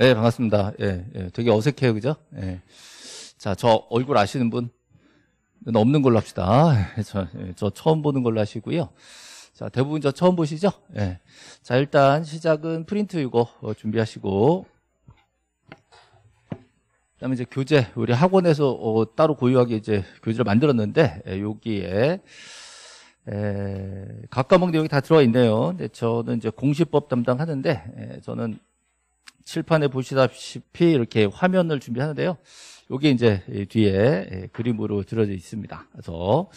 네, 반갑습니다. 예, 예, 되게 어색해요, 그죠? 예. 자, 저 얼굴 아시는 분? 없는 걸로 합시다. 예, 저, 예, 저 처음 보는 걸로 하시고요. 자, 대부분 저 처음 보시죠? 예. 자, 일단 시작은 프린트 이거 어, 준비하시고. 그 다음에 이제 교재, 우리 학원에서 어, 따로 고유하게 이제 교재를 만들었는데, 예, 여기에, 에, 각과목 내용이 다 들어와 있네요. 근데 저는 이제 공시법 담당하는데, 에, 저는 칠판에 보시다시피 이렇게 화면을 준비하는데요. 여기 이제 뒤에 예, 그림으로 들어져 있습니다. 그래서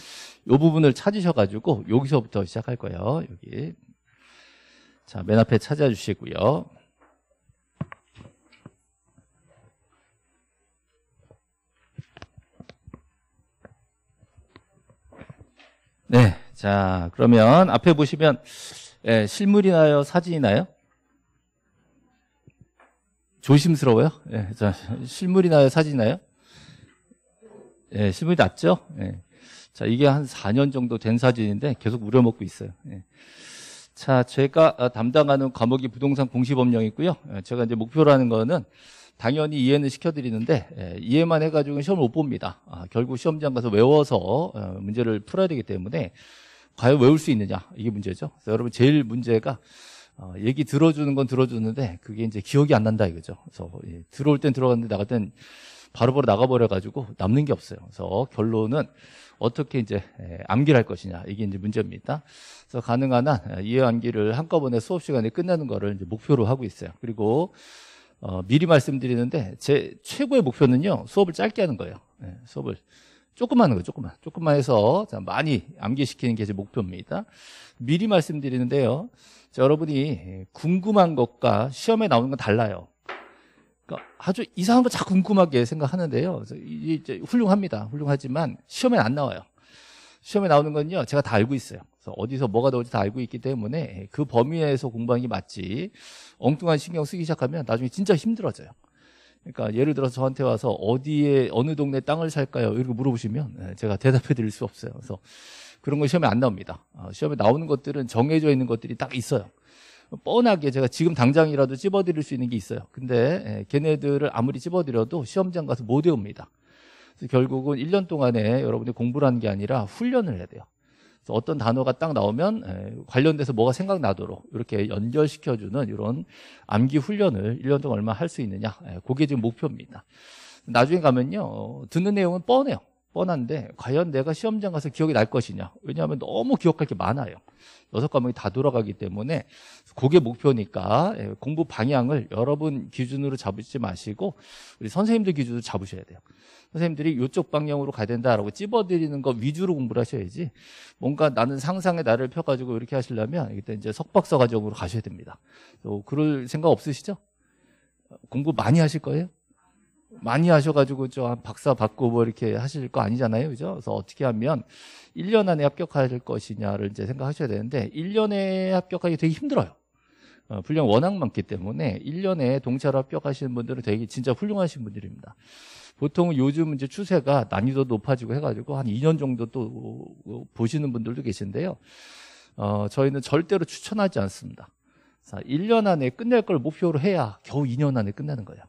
이 부분을 찾으셔가지고 여기서부터 시작할 거예요. 여기. 자, 맨 앞에 찾아주시고요. 네. 자, 그러면 앞에 보시면 예, 실물이나요? 사진이나요? 조심스러워요? 예, 자, 실물이나요? 사진이나요? 예, 실물이 낫죠? 예. 자, 이게 한 4년 정도 된 사진인데 계속 우려먹고 있어요. 예. 자, 제가 어, 담당하는 과목이 부동산 공시법령이 있고요. 예, 제가 이제 목표라는 거는 당연히 이해는 시켜드리는데 예, 이해만 해가지고는 시험을 못 봅니다. 아, 결국 시험장 가서 외워서 어, 문제를 풀어야 되기 때문에 과연 외울 수 있느냐 이게 문제죠. 여러분 제일 문제가 어, 얘기 들어주는 건 들어주는데 그게 이제 기억이 안 난다 이거죠. 그래서 예, 들어올 땐 들어갔는데 나갈 땐 바로바로 나가버려가지고 남는 게 없어요. 그래서 결론은 어떻게 이제 예, 암기할 를 것이냐 이게 이제 문제입니다. 그래서 가능한 한 예, 이해 암기를 한꺼번에 수업 시간에 끝내는 거를 목표로 하고 있어요. 그리고 어, 미리 말씀드리는데 제 최고의 목표는요 수업을 짧게 하는 거예요. 예, 수업을 조금만 하는 거 조금만 조금만 해서 많이 암기시키는 게 제 목표입니다. 미리 말씀드리는데요. 여러분이 궁금한 것과 시험에 나오는 건 달라요. 그러니까 아주 이상한 거다 궁금하게 생각하는데요. 이제 훌륭합니다. 훌륭하지만 시험에 안 나와요. 시험에 나오는 건요, 제가 다 알고 있어요. 어디서 뭐가 나올지 다 알고 있기 때문에 그 범위에서 공부하는 게 맞지. 엉뚱한 신경 쓰기 시작하면 나중에 진짜 힘들어져요. 그러니까 예를 들어서 저한테 와서 어디에 어느 동네 땅을 살까요? 이렇게 물어보시면 제가 대답해 드릴 수 없어요. 그래서 그런 거 시험에 안 나옵니다. 어, 시험에 나오는 것들은 정해져 있는 것들이 딱 있어요. 뻔하게 제가 지금 당장이라도 찝어드릴 수 있는 게 있어요. 근데 예, 걔네들을 아무리 찝어드려도 시험장 가서 못 외웁니다. 그래서 결국은 1년 동안에 여러분이 공부를 하는 게 아니라 훈련을 해야 돼요. 그래서 어떤 단어가 딱 나오면 예, 관련돼서 뭐가 생각나도록 이렇게 연결시켜주는 이런 암기 훈련을 1년 동안 얼마 할 수 있느냐. 예, 그게 지금 목표입니다. 나중에 가면요. 어, 듣는 내용은 뻔해요. 뻔한데 과연 내가 시험장 가서 기억이 날 것이냐 왜냐하면 너무 기억할 게 많아요 여섯 과목이 다 돌아가기 때문에 그게 목표니까 예, 공부 방향을 여러분 기준으로 잡지 으 마시고 우리 선생님들 기준으로 잡으셔야 돼요 선생님들이 이쪽 방향으로 가야 된다라고 찝어드리는 거 위주로 공부를 하셔야지 뭔가 나는 상상의 나를 펴가지고 이렇게 하시려면 일단 이제 석박사 과정으로 가셔야 됩니다 어, 그럴 생각 없으시죠? 공부 많이 하실 거예요? 많이 하셔가지고 저 박사 받고 뭐 이렇게 하실 거 아니잖아요. 그죠? 그래서 어떻게 하면 1년 안에 합격할 것이냐를 이제 생각하셔야 되는데 1년에 합격하기 되게 힘들어요. 어, 분량 워낙 많기 때문에 1년에 동차로 합격하시는 분들은 되게 진짜 훌륭하신 분들입니다. 보통 요즘 이제 추세가 난이도 높아지고 해가지고 한 2년 정도 또 보시는 분들도 계신데요. 어, 저희는 절대로 추천하지 않습니다. 자, 1년 안에 끝낼 걸 목표로 해야 겨우 2년 안에 끝내는 거예요.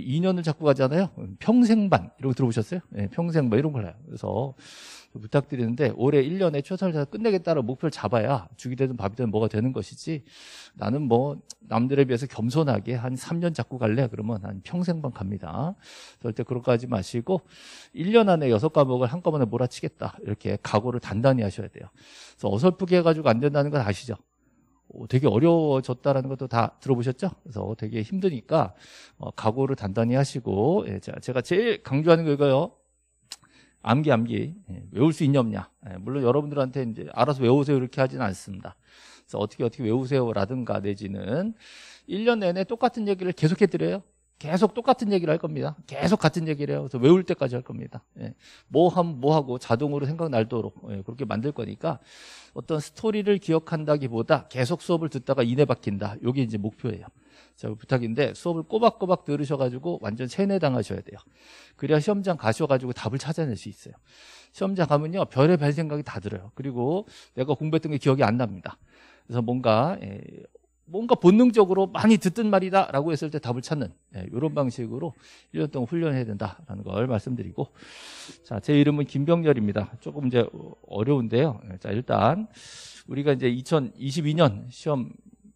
2년을 자꾸 가잖아요. 평생반 이러고 들어보셨어요? 네, 평생반 뭐 이런 걸 해요. 그래서 부탁드리는데 올해 1년에 최선을 다해 끝내겠다는 목표를 잡아야 죽이 되든 밥이 되든 뭐가 되는 것이지 나는 뭐 남들에 비해서 겸손하게 한 3년 잡고 갈래 그러면 한 평생반 갑니다. 절대 그렇게 하지 마시고 1년 안에 6과목을 한꺼번에 몰아치겠다 이렇게 각오를 단단히 하셔야 돼요. 그래서 어설프게 해가지고 안 된다는 건 아시죠? 어, 되게 어려워졌다라는 것도 다 들어보셨죠? 그래서 되게 힘드니까 어, 각오를 단단히 하시고 예, 제가 제일 강조하는 거 이거요. 암기 암기 예, 외울 수 있냐 없냐 예, 물론 여러분들한테 이제 알아서 외우세요 이렇게 하지는 않습니다. 그래서 어떻게 어떻게 외우세요라든가 내지는 1년 내내 똑같은 얘기를 계속해 드려요. 계속 똑같은 얘기를 할 겁니다. 계속 같은 얘기를 해요. 그래서 외울 때까지 할 겁니다. 예. 뭐하뭐 뭐 하고 자동으로 생각날도록 예, 그렇게 만들 거니까 어떤 스토리를 기억한다기보다 계속 수업을 듣다가 인해 박힌다. 이게 이제 목표예요. 자, 부탁인데 수업을 꼬박꼬박 들으셔가지고 완전 세뇌당하셔야 돼요. 그래야 시험장 가셔가지고 답을 찾아낼 수 있어요. 시험장 가면요. 별의별 생각이 다 들어요. 그리고 내가 공부했던 게 기억이 안 납니다. 그래서 뭔가 예, 뭔가 본능적으로 많이 듣던 말이다 라고 했을 때 답을 찾는 네, 예, 이런 방식으로 1년 동안 훈련해야 된다라는 걸 말씀드리고 자, 제 이름은 김병렬입니다. 조금 이제 어려운데요. 예, 자, 일단 우리가 이제 2022년 시험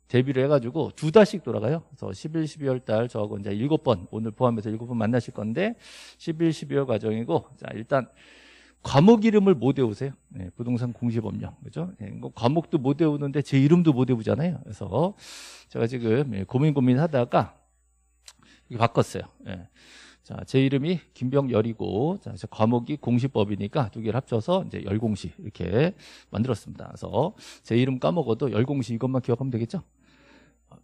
대비를 해가지고 두 달씩 돌아가요. 그래서 11, 12월 달 저하고 이제 7번 오늘 포함해서 7번 만나실 건데 11, 12월 과정이고 자, 일단 과목 이름을 못 외우세요. 네, 부동산 공시법령. 그죠? 네, 과목도 못 외우는데 제 이름도 못 외우잖아요. 그래서 제가 지금 예, 고민 고민 하다가 바꿨어요. 네. 자, 제 이름이 김병열이고, 자, 과목이 공시법이니까 두 개를 합쳐서 이제 열공시 이렇게 만들었습니다. 그래서 제 이름 까먹어도 열공시 이것만 기억하면 되겠죠?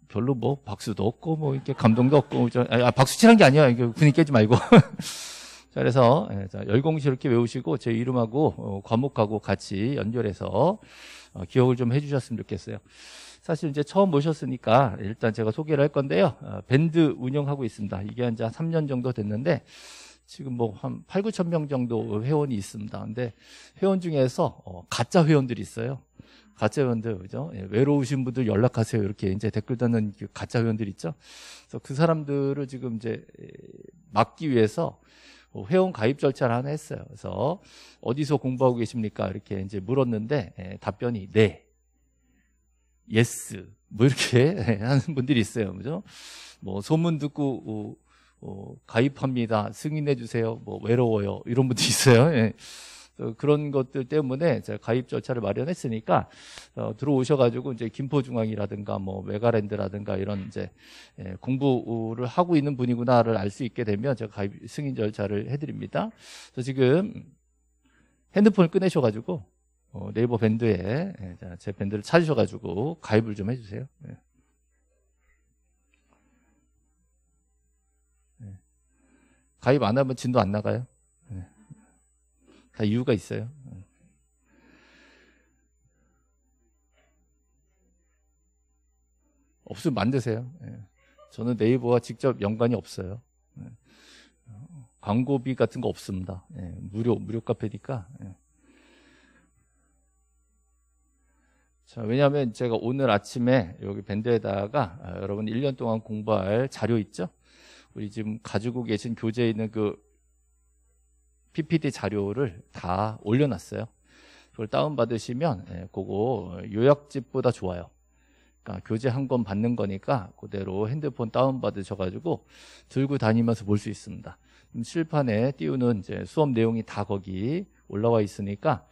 별로 뭐 박수도 없고 뭐 이렇게 감동도 없고 아, 아 박수 치는 게 아니야 이게 분위 깨지 말고 자, 그래서 예, 열공이렇게 외우시고 제 이름하고 어, 과목하고 같이 연결해서 어, 기억을 좀 해주셨으면 좋겠어요. 사실 이제 처음 모셨으니까 일단 제가 소개를 할 건데요. 아, 밴드 운영하고 있습니다. 이게 한 3년 정도 됐는데 지금 뭐 한 8, 9천 명 정도 회원이 있습니다. 근데 회원 중에서 어, 가짜 회원들이 있어요. 가짜 회원들 그죠? 예, 외로우신 분들 연락하세요 이렇게 이제 댓글 다는 그 가짜 회원들 있죠. 그래서 그 사람들을 지금 이제 막기 위해서 뭐 회원 가입 절차를 하나 했어요. 그래서 어디서 공부하고 계십니까? 이렇게 이제 물었는데 예, 답변이 네, 예스 뭐 이렇게 하는 분들이 있어요. 그죠? 뭐 소문 듣고 어, 어, 가입합니다. 승인해 주세요. 뭐 외로워요. 이런 분도 있어요. 예. 어, 그런 것들 때문에 가입 절차를 마련했으니까 어, 들어오셔가지고 이제 김포중앙이라든가 뭐 메가랜드라든가 이런 이제 예, 공부를 하고 있는 분이구나를 알 수 있게 되면 제가 가입 승인 절차를 해드립니다. 그래서 지금 핸드폰을 꺼내셔가지고 어, 네이버 밴드에 예, 제 밴드를 찾으셔가지고 가입을 좀 해주세요. 예. 예. 가입 안 하면 진도 안 나가요? 다 이유가 있어요. 없으면 만드세요. 예. 저는 네이버와 직접 연관이 없어요. 예. 광고비 같은 거 없습니다. 예. 무료 무료 카페니까. 자, 왜냐하면 제가 오늘 아침에 여기 밴드에다가 아, 여러분 1년 동안 공부할 자료 있죠? 우리 지금 가지고 계신 교재에 있는 그 PPT 자료를 다 올려놨어요. 그걸 다운받으시면 예, 그거 요약집보다 좋아요. 그러니까 교재 한 권 받는 거니까 그대로 핸드폰 다운받으셔가지고 들고 다니면서 볼 수 있습니다. 실판에 띄우는 이제 수업 내용이 다 거기 올라와 있으니까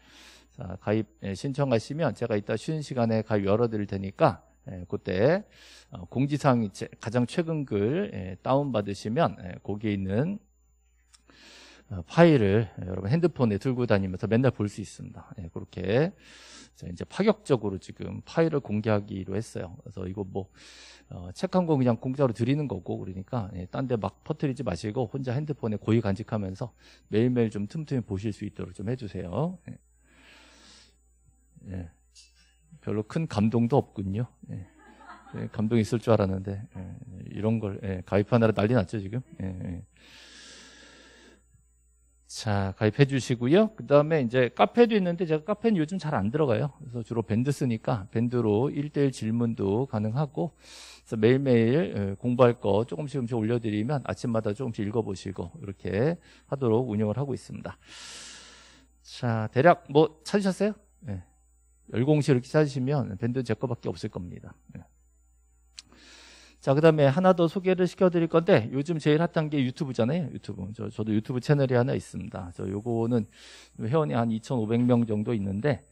자, 가입 예, 신청하시면 제가 이따 쉬는 시간에 가입 열어드릴 테니까 예, 그때 어, 공지사항 이 가장 최근 글 다운받으시면 거기에 있는 어, 파일을 여러분 핸드폰에 들고 다니면서 맨날 볼 수 있습니다. 예, 그렇게 이제 파격적으로 지금 파일을 공개하기로 했어요. 그래서 이거 뭐 어, 책한 권 그냥 공짜로 드리는 거고 그러니까 예, 딴 데 막 퍼뜨리지 마시고 혼자 핸드폰에 고이 간직하면서 매일매일 좀 틈틈이 보실 수 있도록 좀 해주세요. 예. 예. 별로 큰 감동도 없군요. 예. 예, 감동이 있을 줄 알았는데 이런 걸 가입하느라 난리 났죠 지금. 자, 가입해 주시고요. 그 다음에 이제 카페도 있는데 제가 카페는 요즘 잘 안 들어가요. 그래서 주로 밴드 쓰니까 밴드로 1대1 질문도 가능하고 그래서 매일매일 예, 공부할 거 조금씩 조금씩 올려드리면 아침마다 조금씩 읽어보시고 이렇게 하도록 운영을 하고 있습니다. 자, 대략 뭐 찾으셨어요? 네. 예. 열공시 이렇게 찾으시면 밴드는 제 거밖에 없을 겁니다. 네. 자, 그 다음에 하나 더 소개를 시켜드릴 건데, 요즘 제일 핫한 게 유튜브잖아요. 유튜브. 저, 저도 유튜브 채널이 하나 있습니다. 저 요거는 회원이 한 2,500명 정도 있는데,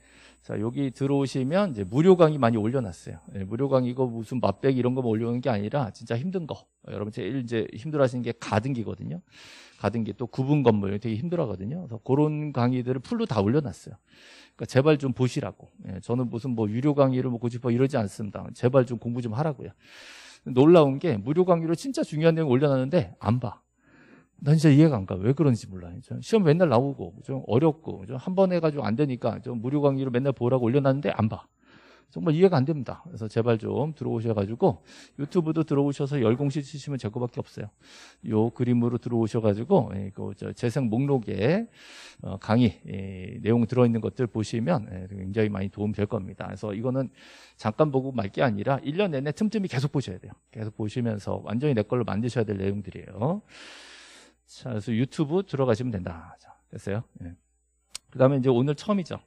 자, 여기 들어오시면 이제 무료 강의 많이 올려놨어요. 예, 무료 강의 이거 무슨 맛백 이런 거 뭐 올려놓은 게 아니라 진짜 힘든 거. 여러분 제일 이제 힘들어 하시는 게 가등기거든요. 가등기 또 구분 건물 되게 힘들어 하거든요. 그래서 그런 강의들을 풀로 다 올려놨어요. 그러니까 제발 좀 보시라고. 예, 저는 무슨 뭐 유료 강의를 뭐고 싶어 이러지 않습니다. 제발 좀 공부 좀 하라고요. 놀라운 게 무료 강의로 진짜 중요한 내용 올려놨는데 안 봐. 난 진짜 이해가 안 가. 왜 그런지 몰라. 그 시험 맨날 나오고, 좀 어렵고, 좀죠한번 해가지고 안 되니까, 좀 무료 강의로 맨날 보라고 올려놨는데 안 봐. 정말 이해가 안 됩니다. 그래서 제발 좀 들어오셔가지고 유튜브도 들어오셔서 열공시 치시면 제 거밖에 없어요. 요 그림으로 들어오셔가지고 예, 그 재생 목록에 어, 강의 예, 내용 들어있는 것들 보시면 예, 굉장히 많이 도움 될 겁니다. 그래서 이거는 잠깐 보고 말 게 아니라 1년 내내 틈틈이 계속 보셔야 돼요. 계속 보시면서 완전히 내 걸로 만드셔야 될 내용들이에요. 자, 그래서 유튜브 들어가시면 된다. 자, 됐어요. 네. 그 다음에 이제 오늘 처음이죠.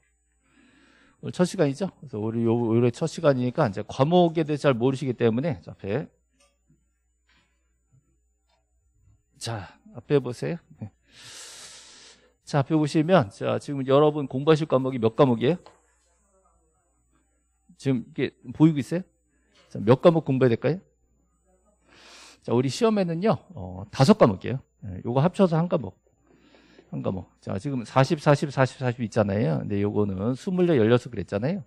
오늘 첫 시간이죠. 그래서 우리 요, 올해 첫 시간이니까 이제 과목에 대해잘 모르시기 때문에 자, 앞에 자 앞에 보세요. 네. 자 앞에 보시면 자 지금 여러분 공부하실 과목이 몇 과목이에요? 지금 이게 보이고 있어요? 자, 몇 과목 공부해야 될까요? 자 우리 시험에는요 어, 다섯 과목이에요. 네, 요거 합쳐서 한 과목. 한 그러니까 과목. 뭐, 자, 지금 40, 40, 40, 40 있잖아요. 근데 요거는 24, 16 그랬잖아요.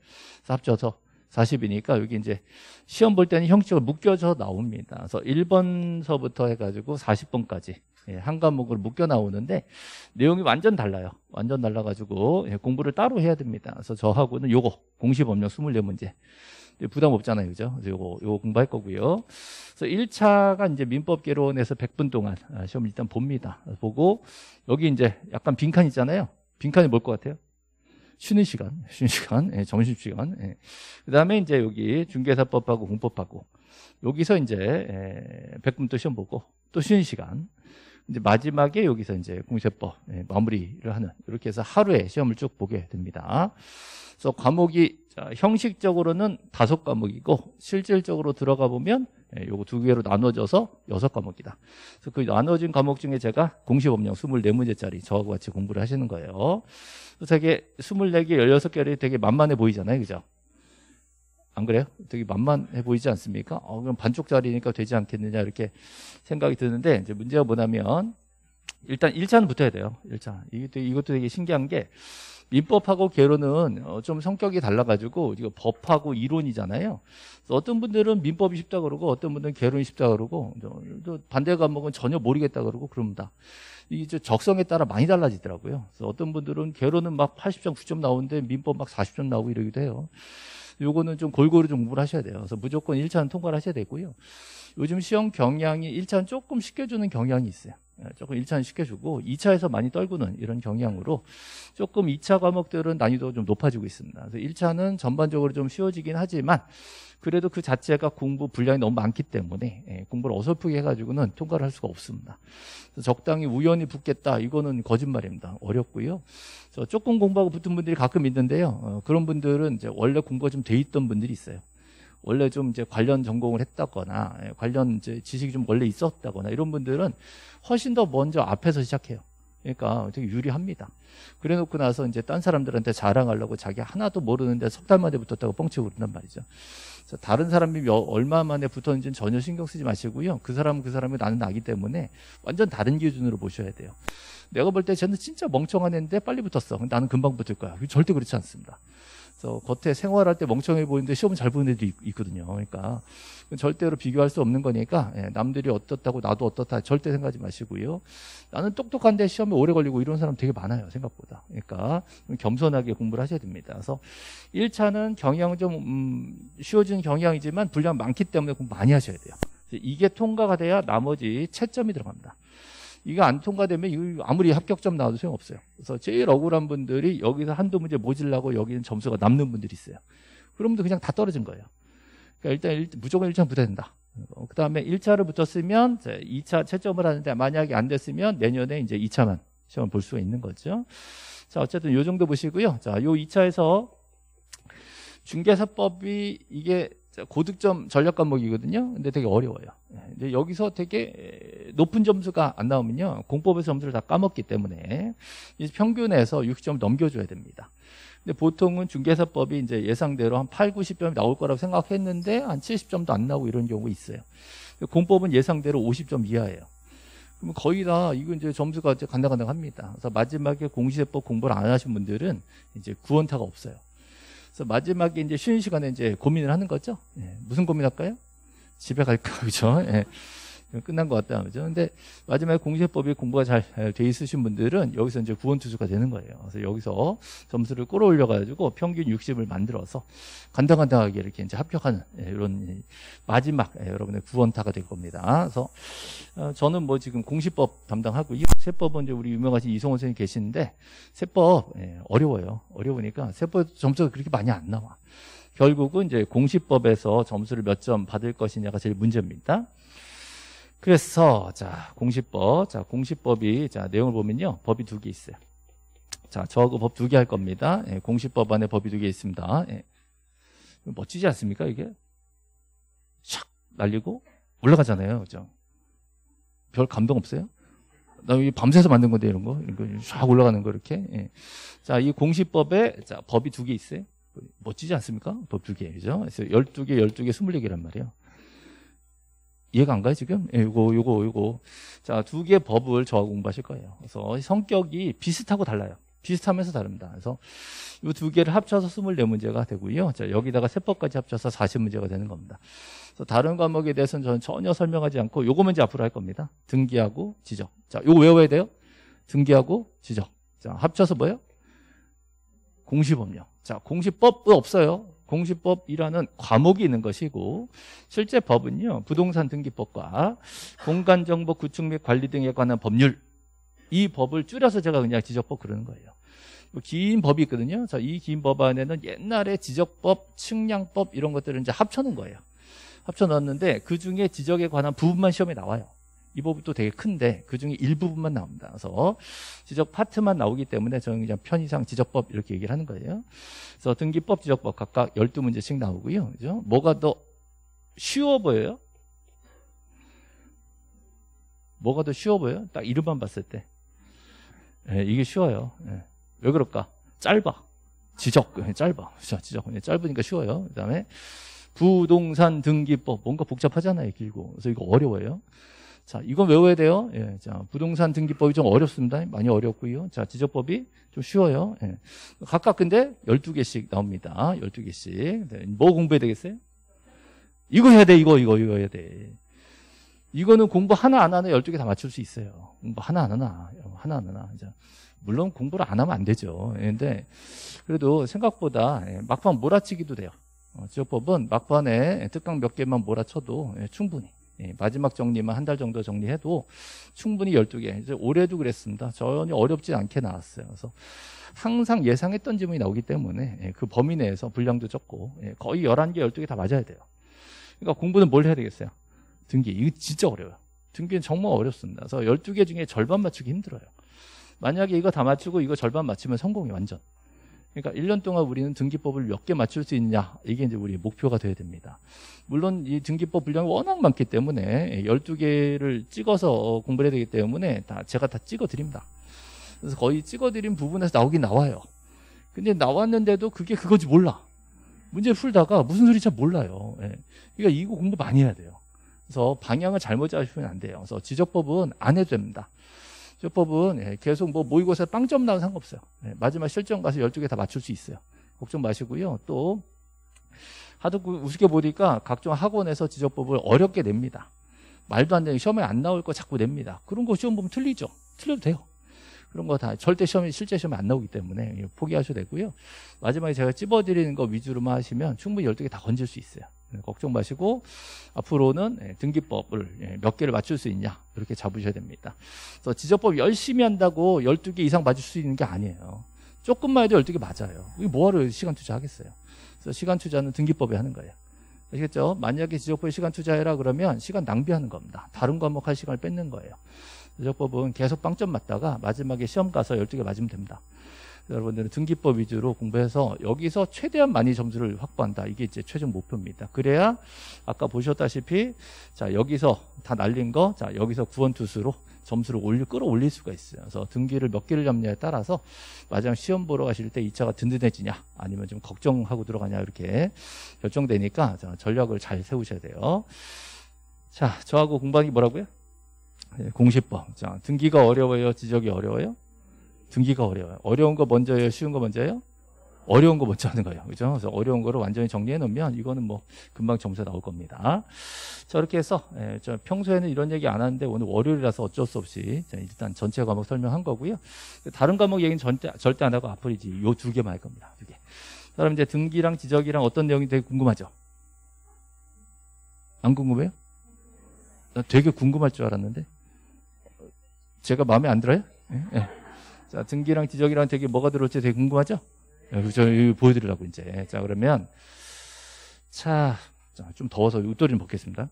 합쳐서 40이니까 여기 이제 시험 볼 때는 형식을 묶여서 나옵니다. 그래서 1번서부터 해가지고 40번까지 예, 한 과목을 묶여 나오는데 내용이 완전 달라요. 완전 달라가지고 예, 공부를 따로 해야 됩니다. 그래서 저하고는 요거 공시법령 24문제 부담 없잖아요. 그죠? 그 요거, 요거 공부할 거고요. 그래서 1차가 이제 민법 개론에서 100분 동안 아, 시험을 일단 봅니다. 보고 여기 이제 약간 빈칸 있잖아요. 빈칸이 뭘 것 같아요? 쉬는 시간, 쉬는 시간, 예, 점심 시간. 예. 그다음에 이제 여기 중개사법하고 공법하고 여기서 이제 예, 0분또 시험 보고 또 쉬는 시간. 이제 마지막에 여기서 이제 공세법 예, 마무리를 하는 이렇게 해서 하루에 시험을 쭉 보게 됩니다. 그래서 과목이 자, 형식적으로는 다섯 과목이고 실질적으로 들어가 보면 예, 요거 두 개로 나눠져서 여섯 과목이다. 그래서 그 나눠진 과목 중에 제가 공시법령 24문제짜리 저하고 같이 공부를 하시는 거예요. 그 되게 24개, 16개를 되게 만만해 보이잖아요. 그죠? 안 그래요? 되게 만만해 보이지 않습니까? 어, 그럼 반쪽짜리니까 되지 않겠느냐 이렇게 생각이 드는데 이제 문제가 뭐냐면 일단 1차는 붙어야 돼요. 1차. 이것도, 이것도 되게 신기한 게 민법하고 개론은 어, 좀 성격이 달라가지고 이거 법하고 이론이잖아요. 어떤 분들은 민법이 쉽다 그러고 어떤 분들은 개론이 쉽다 그러고 또 반대 과목은 전혀 모르겠다 그러고 그럽니다. 이게 적성에 따라 많이 달라지더라고요. 그래서 어떤 분들은 개론은 막 80점, 9점 0 나오는데 민법 막 40점 나오고 이러기도 해요. 요거는 좀 골고루 좀 공부를 하셔야 돼요. 그래서 무조건 1차는 통과를 하셔야 되고요. 요즘 시험 경향이 1차는 조금 시켜 주는 경향이 있어요. 예, 조금 1차는 시켜주고 2차에서 많이 떨구는 이런 경향으로 조금 2차 과목들은 난이도가 좀 높아지고 있습니다. 그래서 1차는 전반적으로 좀 쉬워지긴 하지만 그래도 그 자체가 공부 분량이 너무 많기 때문에 예, 공부를 어설프게 해가지고는 통과를 할 수가 없습니다. 적당히 우연히 붙겠다 이거는 거짓말입니다. 어렵고요. 조금 공부하고 붙은 분들이 가끔 있는데요. 어, 그런 분들은 이제 원래 공부가 좀 돼 있던 분들이 있어요. 원래 좀 이제 관련 전공을 했다거나 예, 관련 이제 지식이 좀 원래 있었다거나 이런 분들은 훨씬 더 먼저 앞에서 시작해요. 그러니까 되게 유리합니다. 그래 놓고 나서 이제 딴 사람들한테 자랑하려고 자기 하나도 모르는데 석달 만에 붙었다고 뻥치고 그런단 말이죠. 다른 사람이 얼마 만에 붙었는지는 전혀 신경 쓰지 마시고요. 그 사람 은그 사람이 나는 나기 때문에 완전 다른 기준으로 보셔야 돼요. 내가 볼 때 쟤는 진짜 멍청한 애인데 빨리 붙었어. 나는 금방 붙을 거야. 절대 그렇지 않습니다. 그래서 겉에 생활할 때 멍청해 보이는데 시험 잘 보는 애들이 있, 거든요 그러니까 절대로 비교할 수 없는 거니까 예, 남들이 어떻다고 나도 어떻다 절대 생각하지 마시고요. 나는 똑똑한데 시험에 오래 걸리고 이런 사람 되게 많아요. 생각보다. 그러니까 겸손하게 공부를 하셔야 됩니다. 그래서 1차는 경향 좀 음, 쉬워지는 경향이지만 분량 많기 때문에 공부 많이 하셔야 돼요. 이게 통과가 돼야 나머지 채점이 들어갑니다. 이게안 통과되면 이거 아무리 합격점 나와도 소용없어요. 그래서 제일 억울한 분들이 여기서 한두 문제 모질라고 여기는 점수가 남는 분들이 있어요. 그럼도 그냥 다 떨어진 거예요. 그러니까 일단 일, 무조건 1차 붙어야 된다. 어, 그 다음에 1차를 붙었으면 2차 채점을 하는데 만약에 안 됐으면 내년에 이제 2차만 시험을 볼 수가 있는 거죠. 자, 어쨌든 요 정도 보시고요. 자, 요 2차에서 중개사법이 이게 고득점 전략 과목이거든요. 근데 되게 어려워요. 예, 이제 여기서 되게 높은 점수가 안 나오면요. 공법에서 점수를 다 까먹기 때문에 평균에서 60점 넘겨줘야 됩니다. 근데 보통은 중개사법이 이제 예상대로 한 8, 90점 이 나올 거라고 생각했는데 한 70점도 안 나오고 이런 경우 있어요. 공법은 예상대로 50점 이하예요. 그럼 거의 다 이거 이제 점수가 이제 간당간당합니다. 그래서 마지막에 공시제법 공부를 안 하신 분들은 이제 구원타가 없어요. 그래서 마지막에 이제 쉬는 시간에 이제 고민을 하는 거죠. 예, 무슨 고민할까요? 집에 갈까, 그죠? 예. 음, 끝난 것 같다 그죠? 근데 마지막에 공시제법이 공부가 잘 돼 있으신 분들은 여기서 이제 구원 투수가 되는 거예요. 그래서 여기서 점수를 끌어올려 가지고 평균 60을 만들어서 간당간당하게 이렇게 이제 합격하는 예, 이런 마지막 예, 여러분의 구원타가 될 겁니다. 그래서 어, 저는 뭐 지금 공시법 담당하고 이 세법은 이제 우리 유명하신 이성원 선생님 계시는데 세법 예, 어려워요. 어려우니까 세법 점수가 그렇게 많이 안 나와. 결국은 이제 공시법에서 점수를 몇 점 받을 것이냐가 제일 문제입니다. 그래서 자 공시법 자 공시법이 자 내용을 보면요 법이 두 개 있어요 자 저하고 법 두 개 할 겁니다 예, 공시법 안에 법이 두 개 있습니다 예. 멋지지 않습니까 이게 샥 날리고 올라가잖아요 그죠 별 감동 없어요 나이 밤새서 만든 건데 이런 거이 거샥 올라가는 거 이렇게 예. 자이 공시법에 자 법이 두 개 있어요 멋지지 않습니까 법 두개 그죠 그래서 12개 12개 24개란 말이에요 이해가 안 가요 지금? 예, 요거 요거 요거 자 두 개의 법을 저하고 공부하실 거예요. 그래서 성격이 비슷하고 달라요. 비슷하면서 다릅니다. 그래서 이 두 개를 합쳐서 24문제가 되고요. 자, 여기다가 세법까지 합쳐서 40문제가 되는 겁니다. 그래서 다른 과목에 대해서는 저는 전혀 설명하지 않고 요거만 이제 앞으로 할 겁니다. 등기하고 지적. 자, 요거 외워야 돼요. 등기하고 지적. 자, 합쳐서 뭐예요? 공시법령. 자, 공시법도 없어요. 공시법이라는 과목이 있는 것이고 실제 법은요 부동산 등기법과 공간정보 구축 및 관리 등에 관한 법률 이 법을 줄여서 제가 그냥 지적법 그러는 거예요 뭐 긴 법이 있거든요 이긴 법안에는 옛날에 지적법, 측량법 이런 것들을 이제 합쳐놓은 거예요 합쳐놨는데 그중에 지적에 관한 부분만 시험에 나와요 이 부분도 되게 큰데 그중에 일부분만 나옵니다. 그래서 지적 파트만 나오기 때문에 저는 그냥 편의상 지적법 이렇게 얘기를 하는 거예요. 그래서 등기법, 지적법 각각 12문제씩 나오고요. 그죠? 뭐가 더 쉬워 보여요? 뭐가 더 쉬워 보여요? 딱 이름만 봤을 때. 예, 이게 쉬워요. 예. 왜 그럴까? 짧아. 지적, 예, 짧아. 지적, 예, 짧으니까 쉬워요. 그 다음에 부동산 등기법. 뭔가 복잡하잖아요, 길고. 그래서 이거 어려워요. 자, 이건 외워야 돼요. 예, 자, 부동산 등기법이 좀 어렵습니다. 많이 어렵고요. 자, 지적법이 좀 쉬워요. 예. 각각 근데 12개씩 나옵니다. 12개씩. 네, 뭐 공부해야 되겠어요? 이거 해야 돼, 이거, 이거, 이거 해야 돼. 이거는 공부 하나 안 하나 12개 다 맞출 수 있어요. 공부 하나 안 하나, 하나 안 하나. 물론 공부를 안 하면 안 되죠. 예, 근데 그래도 생각보다 예, 막판 몰아치기도 돼요. 어, 지역법은 막판에 특강 몇 개만 몰아쳐도 예, 충분히 예, 마지막 정리만 한 달 정도 정리해도 충분히 12개. 이제 올해도 그랬습니다. 전혀 어렵지 않게 나왔어요. 그래서 항상 예상했던 질문이 나오기 때문에 예, 그 범위 내에서 분량도 적고 예, 거의 11개, 12개 다 맞아야 돼요. 그러니까 공부는 뭘 해야 되겠어요? 등기. 이거 진짜 어려워요. 등기는 정말 어렵습니다. 그래서 12개 중에 절반 맞추기 힘들어요. 만약에 이거 다 맞추고 이거 절반 맞추면 성공이 완전. 그러니까 1년 동안 우리는 등기법을 몇 개 맞출 수 있냐 이게 이제 우리 목표가 돼야 됩니다. 물론 이 등기법 분량이 워낙 많기 때문에 12개를 찍어서 공부 해야 되기 때문에 다 제가 다 찍어 드립니다. 그래서 거의 찍어 드린 부분에서 나오긴 나와요. 근데 나왔는데도 그게 그거지 몰라. 문제 풀다가 무슨 소리인지 잘 몰라요. 예. 그러니까 이거 공부 많이 해야 돼요. 그래서 방향을 잘못 잡으시면 안 돼요. 그래서 지적법은 안 해도 됩니다. 쇼법은 예, 계속 뭐 모의고사 빵점 나온 상관없어요. 예, 마지막 실전 가서 12개 다 맞출 수 있어요. 걱정 마시고요. 또 하도 그 우습게 보니까 각종 학원에서 지적법을 어렵게 냅니다. 말도 안 되는 시험에 안 나올 거 자꾸 냅니다. 그런 거 시험 보면 틀리죠. 틀려도 돼요. 그런 거 다 절대 시험이 실제 시험 에안 나오기 때문에 예, 포기하셔도 되고요. 마지막에 제가 찝어드리는 거 위주로만 하시면 충분히 12개 다 건질 수 있어요. 예, 걱정 마시고 앞으로는 예, 등기법을 몇 개를 맞출 수 있냐 이렇게 잡으셔야 됩니다. 그래서 지적법 열심히 한다고 12개 이상 맞을 수 있는 게 아니에요. 조금만 해도 12개 맞아요. 이게 뭐하러 시간 투자하겠어요. 그래서 시간 투자는 등기법에 하는 거예요. 아시겠죠? 만약에 지적법에 시간 투자해라 그러면 시간 낭비하는 겁니다. 다른 과목 할 시간을 뺏는 거예요. 누적법은 계속 빵점 맞다가 마지막에 시험 가서 12개 맞으면 됩니다. 여러분들은 등기법 위주로 공부해서 여기서 최대한 많이 점수를 확보한다. 이게 이제 최종 목표입니다. 그래야 아까 보셨다시피 자 여기서 다 날린 거, 자 여기서 구원투수로 점수를 올리, 끌어올릴 수가 있어요. 그래서 등기를 몇 개를 잡냐에 따라서 마지막 시험 보러 가실 때 2차가 든든해지냐 아니면 좀 걱정하고 들어가냐 이렇게 결정되니까 전략을 잘 세우셔야 돼요. 자 저하고 공부하기 뭐라고요? 예, 공시법. 자, 등기가 어려워요? 지적이 어려워요? 등기가 어려워요. 어려운 거 먼저예요? 쉬운 거 먼저예요? 어려운 거 먼저 하는 거예요. 그죠? 그래서 어려운 거를 완전히 정리해 놓으면 이거는 뭐 금방 점수 나올 겁니다. 자, 이렇게 해서 예, 저 평소에는 이런 얘기 안 하는데 오늘 월요일이라서 어쩔 수 없이 일단 전체 과목 설명한 거고요. 다른 과목 얘기는 절대, 절대 안 하고 앞으로 이제 요두 개만 할 겁니다. 두 개. 그럼 이제 등기랑 지적이랑 어떤 내용이 되게 궁금하죠? 안 궁금해요? 나 되게 궁금할 줄 알았는데. 제가 마음에 안 들어요? 네. 자, 등기랑 지적이랑 되게 뭐가 들어올지 되게 궁금하죠? 예, 저 보여드리려고 이제. 자, 그러면 차좀 더워서 웃돌이 좀 벗겠습니다.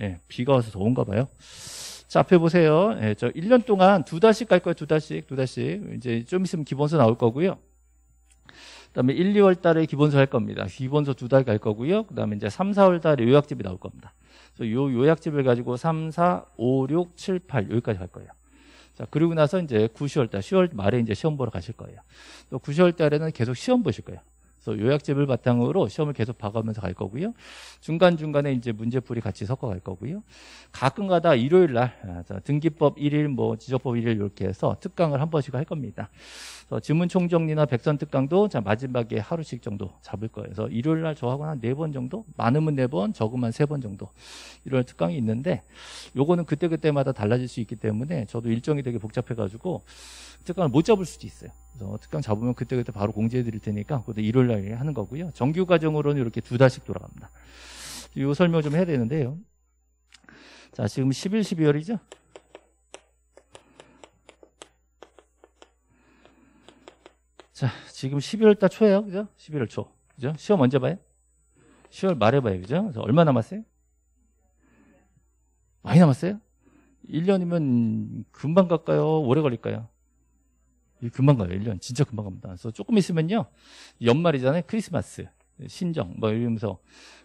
예, 비가 와서 더운가 봐요. 자, 앞에 보세요. 예, 저 1년 동안 두 달씩 갈 거예요. 두 달씩, 두 달씩. 이제 좀 있으면 기본서 나올 거고요. 그다음에 1, 2월 달에 기본서 할 겁니다. 기본서 두 달 갈 거고요. 그다음에 이제 3, 4월 달에 요약집이 나올 겁니다. 그래서 요 요약집을 가지고 3, 4, 5, 6, 7, 8 여기까지 갈 거예요. 자, 그리고 나서 이제 9, 10월 달, 10월 말에 이제 시험 보러 가실 거예요. 또 9, 10월 달에는 계속 시험 보실 거예요. 그래서 요약집을 바탕으로 시험을 계속 봐가면서 갈 거고요. 중간중간에 이제 문제풀이 같이 섞어 갈 거고요. 가끔가다 일요일 날 아, 등기법 1일, 뭐 지적법 1일 이렇게 해서 특강을 한 번씩 할 겁니다. 그래서 지문 총정리나 백선 특강도 마지막에 하루씩 정도 잡을 거예요. 그래서 일요일 날 저하고 한 네 번 정도, 많으면 네 번, 적으면 세 번 정도 이런 특강이 있는데 요거는 그때그때마다 달라질 수 있기 때문에 저도 일정이 되게 복잡해가지고 특강을 못 잡을 수도 있어요. 그래서 특강 잡으면 그때그때 바로 공지해 드릴 테니까 그것도 일요일 날 하는 거고요. 정규 과정으로는 이렇게 두 달씩 돌아갑니다. 이 설명 좀 해야 되는데요. 자, 지금 11, 12월이죠? 자, 지금 12월 달초에요 그죠? 11월 초. 그죠? 시험 언제 봐요? 10월 말에 봐요. 그죠? 그래서 얼마 남았어요? 많이 남았어요? 1년이면 금방 갈까요? 오래 걸릴까요? 금방 가요. 1년 진짜 금방 갑니다. 그래서 조금 있으면요. 연말이잖아요. 크리스마스, 신정 뭐 이러면서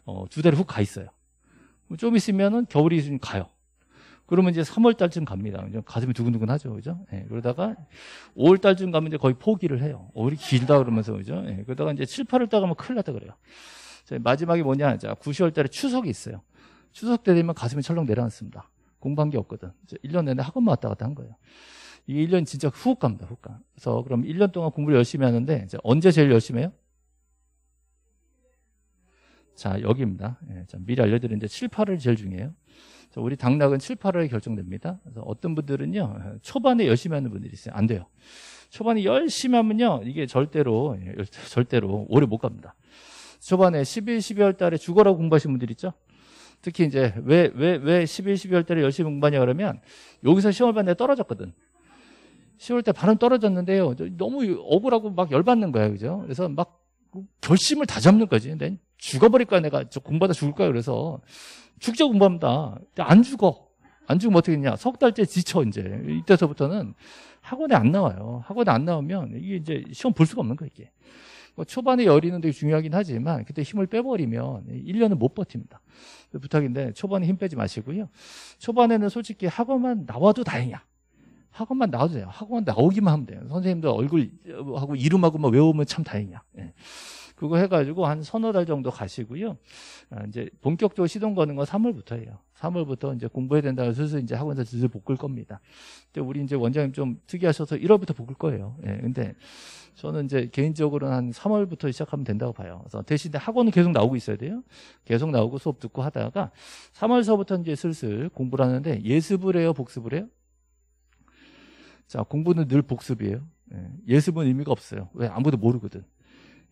어, 두 달을 훅가 있어요. 뭐 좀 있으면은 겨울이 좀 가요. 그러면 이제 3월 달쯤 갑니다. 가슴이 두근두근 하죠. 그죠? 예, 그러다가 5월 달쯤 가면 이제 거의 포기를 해요. 어, 우리 길다 그러면서 그죠? 예, 그러다가 이제 7, 8월 달 가면 큰일 났다 그래요. 자, 마지막이 뭐냐? 자, 9, 10월 달에 추석이 있어요. 추석 때 되면 가슴이 철렁 내려앉습니다. 공부한 게 없거든. 이제 1년 내내 학원만 왔다 갔다 한 거예요. 이게 1년 진짜 훅 갑니다. 훅 가. 그래서 그럼 1년 동안 공부를 열심히 하는데 언제 제일 열심히 해요? 자, 여기입니다. 예, 미리 알려드리는데 7, 8월 제일 중요해요. 우리 당락은 7, 8월에 결정됩니다. 그래서 어떤 분들은요, 초반에 열심히 하는 분들이 있어요. 안 돼요. 초반에 열심히 하면요, 이게 절대로, 예, 절대로 오래 못 갑니다. 초반에 11, 12월 달에 죽어라고 공부하신 분들 있죠? 특히 이제 왜, 왜, 왜 11, 12월 달에 열심히 공부하냐 그러면 여기서 시험을 봤는데 떨어졌거든. 10월 때 발음 떨어졌는데요. 너무 억울하고 막 열받는 거야, 그죠? 그래서 막 결심을 다 잡는 거지. 근데 죽어버릴 거야, 내가. 공부하다 죽을 거야, 그래서. 죽자 공부합니다. 안 죽어. 안 죽으면 어떻게 했냐석 달째 지쳐, 이제. 이때서부터는 학원에 안 나와요. 학원에 안 나오면 이게 이제 시험 볼 수가 없는 거야, 이게. 뭐 초반에 열이는 되게 중요하긴 하지만 그때 힘을 빼버리면 1년은 못 버팁니다. 부탁인데 초반에 힘 빼지 마시고요. 초반에는 솔직히 학원만 나와도 다행이야. 학원만 나와도 돼요. 학원 나오기만 하면 돼요. 선생님들 얼굴하고 이름하고만 뭐 외우면 참 다행이야. 예. 그거 해가지고 한 서너 달 정도 가시고요. 아, 이제 본격적으로 시동 거는 건 3월부터예요. 3월부터 이제 공부해야 된다고 슬슬 이제 학원에서 슬슬 볶을 겁니다. 근데 우리 이제 원장님 좀 특이하셔서 1월부터 볶을 거예요. 예, 근데 저는 이제 개인적으로는 한 3월부터 시작하면 된다고 봐요. 그래서 대신에 학원은 계속 나오고 있어야 돼요. 계속 나오고 수업 듣고 하다가 3월서부터 이제 슬슬 공부를 하는데 예습을 해요, 복습을 해요? 자, 공부는 늘 복습이에요. 예, 예습은 의미가 없어요. 왜? 아무도 모르거든.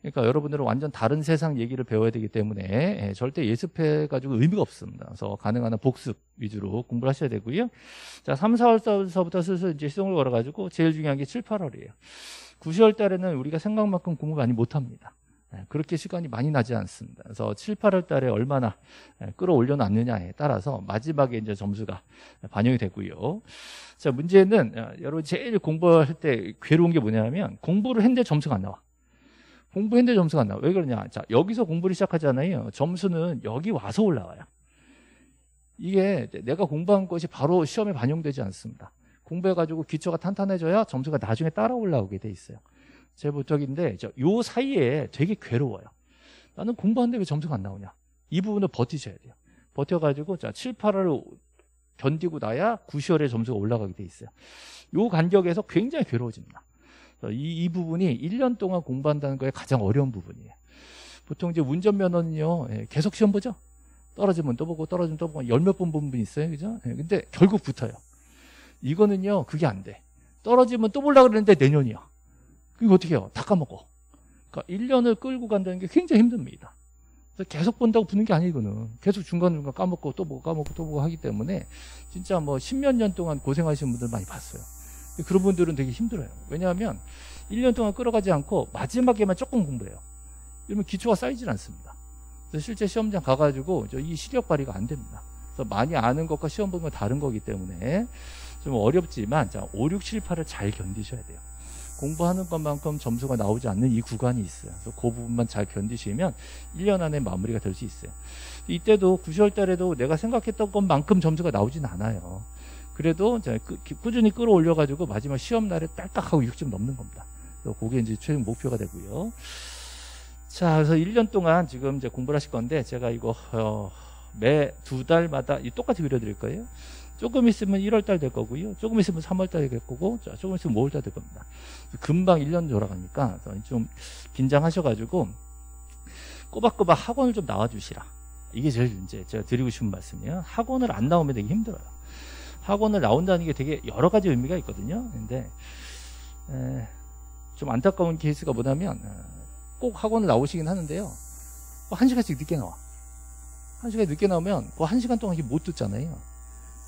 그러니까 여러분들은 완전 다른 세상 얘기를 배워야 되기 때문에 예, 절대 예습해가지고 의미가 없습니다. 그래서 가능한 복습 위주로 공부를 하셔야 되고요. 자, 3, 4월서부터 슬슬 이제 시동을 걸어가지고 제일 중요한 게 7, 8월이에요. 9, 10월 달에는 우리가 생각만큼 공부 많이 못합니다. 예, 그렇게 시간이 많이 나지 않습니다. 그래서 7, 8월 달에 얼마나 예, 끌어올려 놨느냐에 따라서 마지막에 이제 점수가 예, 반영이 되고요. 자, 문제는 어, 여러분 제일 공부할 때 괴로운 게 뭐냐면 공부를 했는데 점수가 안 나와. 공부했는데 점수가 안 나와. 왜 그러냐? 자, 여기서 공부를 시작하잖아요. 점수는 여기 와서 올라와요. 이게 내가 공부한 것이 바로 시험에 반영되지 않습니다. 공부해가지고 기초가 탄탄해져야 점수가 나중에 따라 올라오게 돼 있어요. 제보적인데 이 사이에 되게 괴로워요. 나는 공부하는데 왜 점수가 안 나오냐. 이 부분을 버티셔야 돼요. 버텨가지고 자 7, 8월 견디고 나야 9, 10월에 점수가 올라가게 돼 있어요. 이 간격에서 굉장히 괴로워집니다. 이, 이 부분이 1년 동안 공부한다는 거에 가장 어려운 부분이에요. 보통 이제 운전면허는요, 예, 계속 시험 보죠? 떨어지면 또 보고, 떨어지면 또 보고, 열 몇번본분이 있어요. 그죠? 예, 근데 결국 붙어요. 이거는요, 그게 안 돼. 떨어지면 또 보려고 그랬는데 내년이요. 이거 어떻게 해요? 다 까먹어. 그러니까 1년을 끌고 간다는 게 굉장히 힘듭니다. 그래서 계속 본다고 붙는 게아니거는 계속 중간중간 까먹고 또 보고 뭐 까먹고 또 보고 뭐 하기 때문에 진짜 뭐 십몇 년 동안 고생하시는 분들 많이 봤어요. 그런 분들은 되게 힘들어요. 왜냐하면 1년 동안 끌어가지 않고 마지막에만 조금 공부해요. 이러면 기초가 쌓이질 않습니다. 그래서 실제 시험장 가가지고 이 시력 발휘가 안 됩니다. 그래서 많이 아는 것과 시험 보는 건 다른 거기 때문에 좀 어렵지만 자, 5, 6, 7, 8을 잘 견디셔야 돼요. 공부하는 것만큼 점수가 나오지 않는 이 구간이 있어요. 그래서 그 부분만 잘 견디시면 1년 안에 마무리가 될 수 있어요. 이때도 9월 달에도 내가 생각했던 것만큼 점수가 나오진 않아요. 그래도 꾸준히 끌어올려가지고 마지막 시험 날에 딸깍하고 6점 넘는 겁니다. 그게 이제 최종 목표가 되고요. 자, 그래서 1년 동안 지금 이제 공부를 하실 건데 제가 이거 어, 매두 달마다 똑같이 그려드릴 거예요. 조금 있으면 1월달 될 거고요. 조금 있으면 3월달 될 거고, 조금 있으면 5월달 될 겁니다. 금방 1년 돌아가니까 좀 긴장하셔가지고 꼬박꼬박 학원을 좀 나와주시라. 이게 제일 이제 제가 드리고 싶은 말씀이에요. 학원을 안 나오면 되게 힘들어요. 학원을 나온다는 게 되게 여러 가지 의미가 있거든요. 근데 에, 좀 안타까운 케이스가 뭐냐면 꼭 학원을 나오시긴 하는데요. 뭐 한 시간씩 늦게 나와. 한 시간 늦게 나오면 그 한 시간 동안 못 듣잖아요.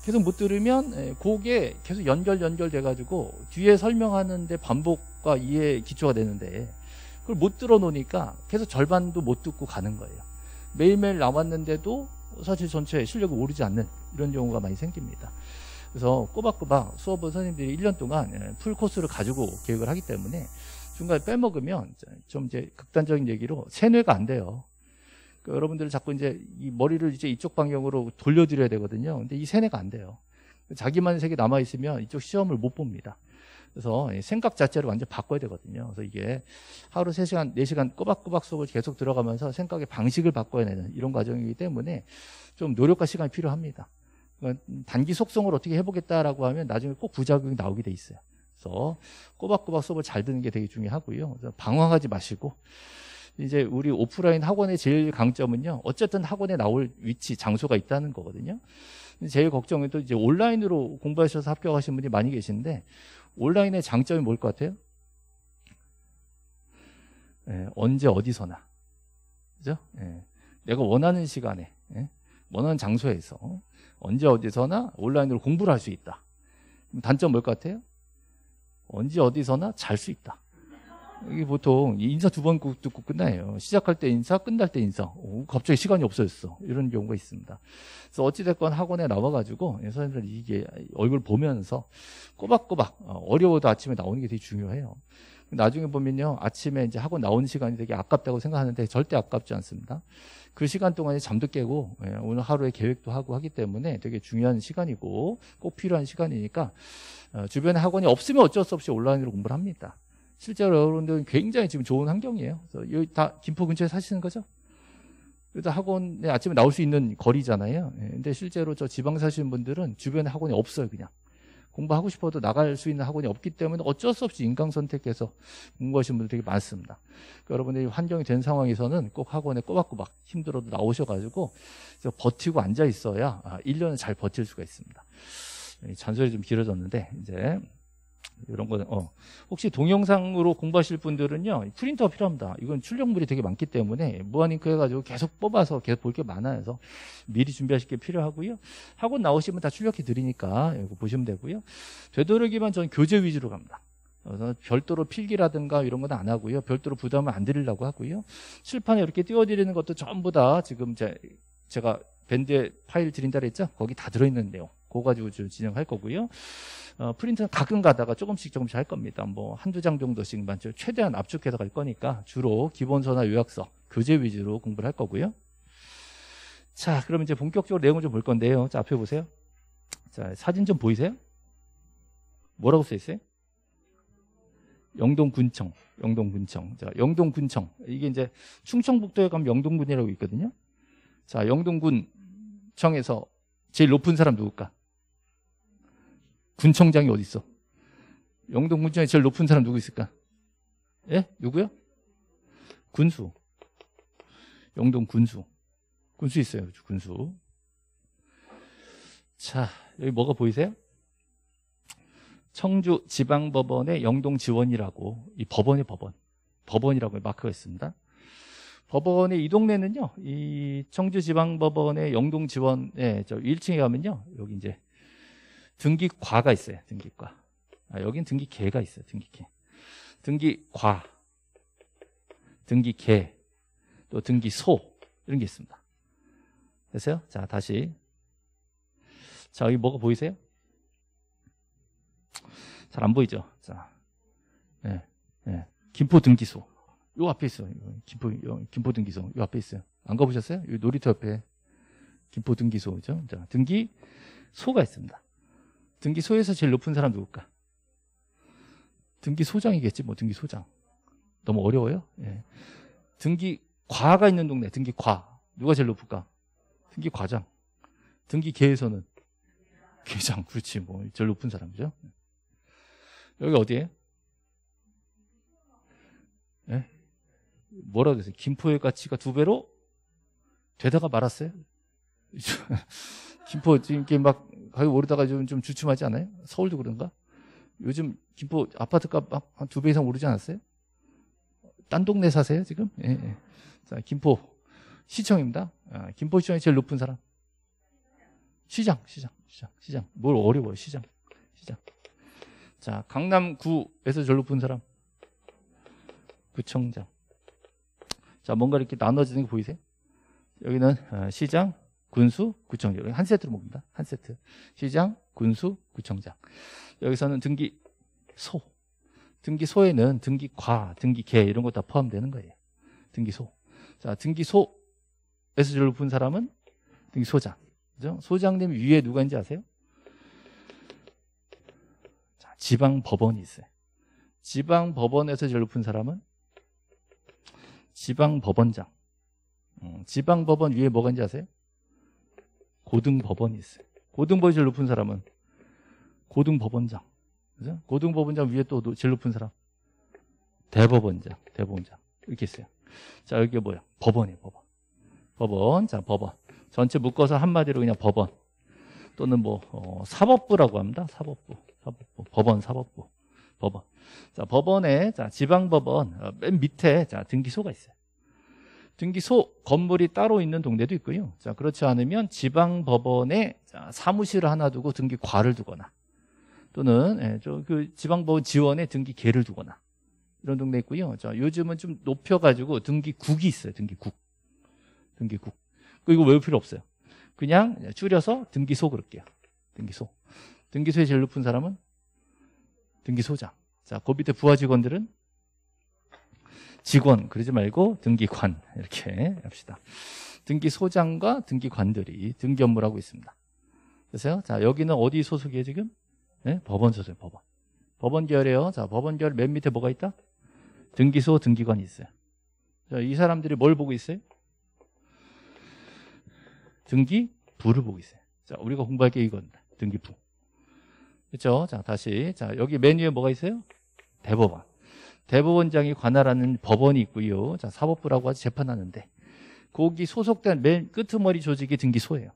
계속 못 들으면 그게 예, 계속 연결 연결돼 가지고 뒤에 설명하는데 반복과 이해 기초가 되는데 그걸 못 들어 놓으니까 계속 절반도 못 듣고 가는 거예요. 매일매일 나왔는데도 사실 전체 실력이 오르지 않는 이런 경우가 많이 생깁니다. 그래서 꼬박꼬박 수업은 선생님들이 1년 동안 예, 풀 코스를 가지고 계획을 하기 때문에 중간에 빼먹으면 좀 이제 극단적인 얘기로 세뇌가 안 돼요. 그러니까 여러분들 자꾸 이제 이 머리를 이제 이쪽 방향으로 돌려드려야 되거든요. 근데 이 세뇌가 안 돼요. 자기만 의 색이 남아 있으면 이쪽 시험을 못 봅니다. 그래서 생각 자체를 완전 바꿔야 되거든요. 그래서 이게 하루 3시간, 4시간 꼬박꼬박 속을 계속 들어가면서 생각의 방식을 바꿔야 되는 이런 과정이기 때문에 좀 노력과 시간이 필요합니다. 그러니까 단기 속성을 어떻게 해보겠다라고 하면 나중에 꼭 부작용이 나오게 돼 있어요. 그래서 꼬박꼬박 수업을 잘 듣는 게 되게 중요하고요. 방황하지 마시고 이제 우리 오프라인 학원의 제일 강점은요. 어쨌든 학원에 나올 위치, 장소가 있다는 거거든요. 제일 걱정은 또 이제 온라인으로 공부하셔서 합격하신 분이 많이 계신데 온라인의 장점이 뭘 것 같아요? 예, 언제 어디서나. 그죠? 예, 내가 원하는 시간에, 예, 원하는 장소에서 언제 어디서나 온라인으로 공부를 할 수 있다. 단점 뭘 것 같아요? 언제 어디서나 잘 수 있다. 이게 보통 인사 두 번 듣고 끝나요. 시작할 때 인사, 끝날 때 인사. 오, 갑자기 시간이 없어졌어. 이런 경우가 있습니다. 그래서 어찌됐건 학원에 나와가지고 선생님들 이게 얼굴 보면서 꼬박꼬박 어, 어려워도 아침에 나오는 게 되게 중요해요. 나중에 보면요. 아침에 이제 학원 나오는 시간이 되게 아깝다고 생각하는데 절대 아깝지 않습니다. 그 시간 동안에 잠도 깨고 예, 오늘 하루의 계획도 하고 하기 때문에 되게 중요한 시간이고 꼭 필요한 시간이니까 어, 주변에 학원이 없으면 어쩔 수 없이 온라인으로 공부를 합니다. 실제로 여러분들은 굉장히 지금 좋은 환경이에요. 여기 다 김포 근처에 사시는 거죠? 그래서 학원에 아침에 나올 수 있는 거리잖아요. 예, 근데 실제로 저 지방 사시는 분들은 주변에 학원이 없어요, 그냥. 공부하고 싶어도 나갈 수 있는 학원이 없기 때문에 어쩔 수 없이 인강 선택해서 공부하시는 분들 되게 많습니다. 그러니까 여러분들이 환경이 된 상황에서는 꼭 학원에 꼬박꼬박 힘들어도 나오셔가지고 버티고 앉아 있어야 1년을 아, 잘 버틸 수가 있습니다. 잔소리 좀 길어졌는데 이제 이런 거는 어. 혹시 동영상으로 공부하실 분들은요 프린터 필요합니다 이건 출력물이 되게 많기 때문에 무한잉크 해가지고 계속 뽑아서 계속 볼 게많아서 미리 준비하실 게 필요하고요 학원 나오시면 다 출력해 드리니까 이거 보시면 되고요 되도록이면 전 교재 위주로 갑니다 그래서 별도로 필기라든가 이런 건 안 하고요 별도로 부담을 안 드리려고 하고요 출판에 이렇게 띄워드리는 것도 전부 다 지금 제, 제가 밴드에 파일 드린다 그랬죠 거기 다 들어있는 내용 그거 가지고 좀 진행할 거고요. 어, 프린트는 가끔 가다가 조금씩 조금씩 할 겁니다. 뭐 한두 장 정도씩만 최대한 압축해서 갈 거니까 주로 기본서나 요약서, 교재 위주로 공부를 할 거고요. 자, 그럼 이제 본격적으로 내용을 좀 볼 건데요. 자, 앞에 보세요. 자, 사진 좀 보이세요? 뭐라고 써 있어요? 영동군청, 영동군청. 자, 영동군청. 이게 이제 충청북도에 가면 영동군이라고 있거든요. 자, 영동군청에서 제일 높은 사람 누굴까? 군청장이 어디 있어? 영동군청에 제일 높은 사람 누구 있을까? 예? 누구요? 군수. 영동 군수. 군수 있어요. 군수. 자, 여기 뭐가 보이세요? 청주 지방법원의 영동 지원이라고 이 법원의 법원. 법원이라고 마크가 있습니다. 법원의 이 동네는요, 이 청주지방법원의 영동지원에 저 1층에 가면요, 여기 이제 등기과가 있어요. 등기과. 아, 여긴 등기계가 있어요. 등기계. 등기과, 등기계, 또 등기소 이런 게 있습니다. 됐어요? 자, 다시. 자, 여기 뭐가 보이세요? 잘 안 보이죠? 자, 예, 예. 김포 등기소. 요 앞에 있어요. 김포, 요, 김포 등기소. 요 앞에 있어요. 안 가보셨어요? 요 놀이터 옆에 김포 등기소죠? 자, 등기소가 있습니다. 등기소에서 제일 높은 사람 누굴까? 등기소장이겠지 뭐 등기소장 너무 어려워요? 예. 등기과가 있는 동네 등기과 누가 제일 높을까? 등기과장 등기계에서는 계장 그렇지 뭐 제일 높은 사람이죠 여기 어디에요? 예? 뭐라고 했어요? 김포의 가치가 두 배로 되다가 말았어요? 김포 지금 이렇막 가격 오르다가 좀, 좀 주춤하지 않아요? 서울도 그런가? 요즘 김포 아파트 값한 두배 이상 오르지 않았어요? 딴 동네 사세요, 지금? 예, 예. 자, 김포 시청입니다. 아, 김포시청이 제일 높은 사람. 시장, 시장, 시장, 시장. 뭘 어려워요, 시장. 시장. 자, 강남구에서 제일 높은 사람. 구청장. 자, 뭔가 이렇게 나눠지는 게 보이세요? 여기는 어, 시장, 군수, 구청장. 한 세트로 먹는다. 한 세트. 시장, 군수, 구청장. 여기서는 등기 소. 등기 소에는 등기 과, 등기 개 이런 거 다 포함되는 거예요. 등기 소. 자, 등기 소에서 줄을 분 사람은 등기 소장. 그죠? 소장님 위에 누가 인지 아세요? 자, 지방 법원이 있어요. 지방 법원에서 제일 높은 사람은 지방 법원장. 음, 지방 법원 위에 뭐가 있는지 아세요? 고등법원이 있어요. 고등법이 원 제일 높은 사람은 고등법원장. 그죠? 고등법원장 위에 또 제일 높은 사람. 대법원장, 대법원장. 이렇게 있어요. 자, 여기 뭐야? 법원이에요, 법원. 법원. 자, 법원. 전체 묶어서 한마디로 그냥 법원. 또는 뭐, 어, 사법부라고 합니다. 사법부. 사법부. 법원, 사법부. 법원. 자, 법원에, 자, 지방법원, 어, 맨 밑에, 자, 등기소가 있어요. 등기소 건물이 따로 있는 동네도 있고요. 자, 그렇지 않으면 지방 법원에 사무실을 하나 두고 등기과를 두거나 또는 예, 저그 지방 법원 지원에 등기계를 두거나 이런 동네 있고요. 자, 요즘은 좀 높여 가지고 등기국이 있어요. 등기국. 등기국. 그리고 외울 필요 없어요. 그냥 줄여서 등기소 그럴게요. 등기소. 등기소에 제일 높은 사람은 등기소장. 자, 그 밑에 부하 직원들은 직원 그러지 말고 등기관 이렇게 합시다. 등기 소장과 등기관들이 등기 업무를 하고 있습니다. 그래서요. 자, 여기는 어디 소속이에요, 지금? 네? 법원 소속, 이에요 법원. 법원 계열이에요. 자, 법원 계열 맨 밑에 뭐가 있다? 등기소, 등기관이 있어요. 자, 이 사람들이 뭘 보고 있어요? 등기부를 보고 있어요. 자, 우리가 공부할 게 이겁니다. 등기부. 그렇죠? 자, 다시. 자, 여기 메뉴에 뭐가 있어요? 대법원. 대법원장이 관할하는 법원이 있고요. 자, 사법부라고 해서 재판하는데 거기 소속된 맨 끄트머리 조직이 등기소예요.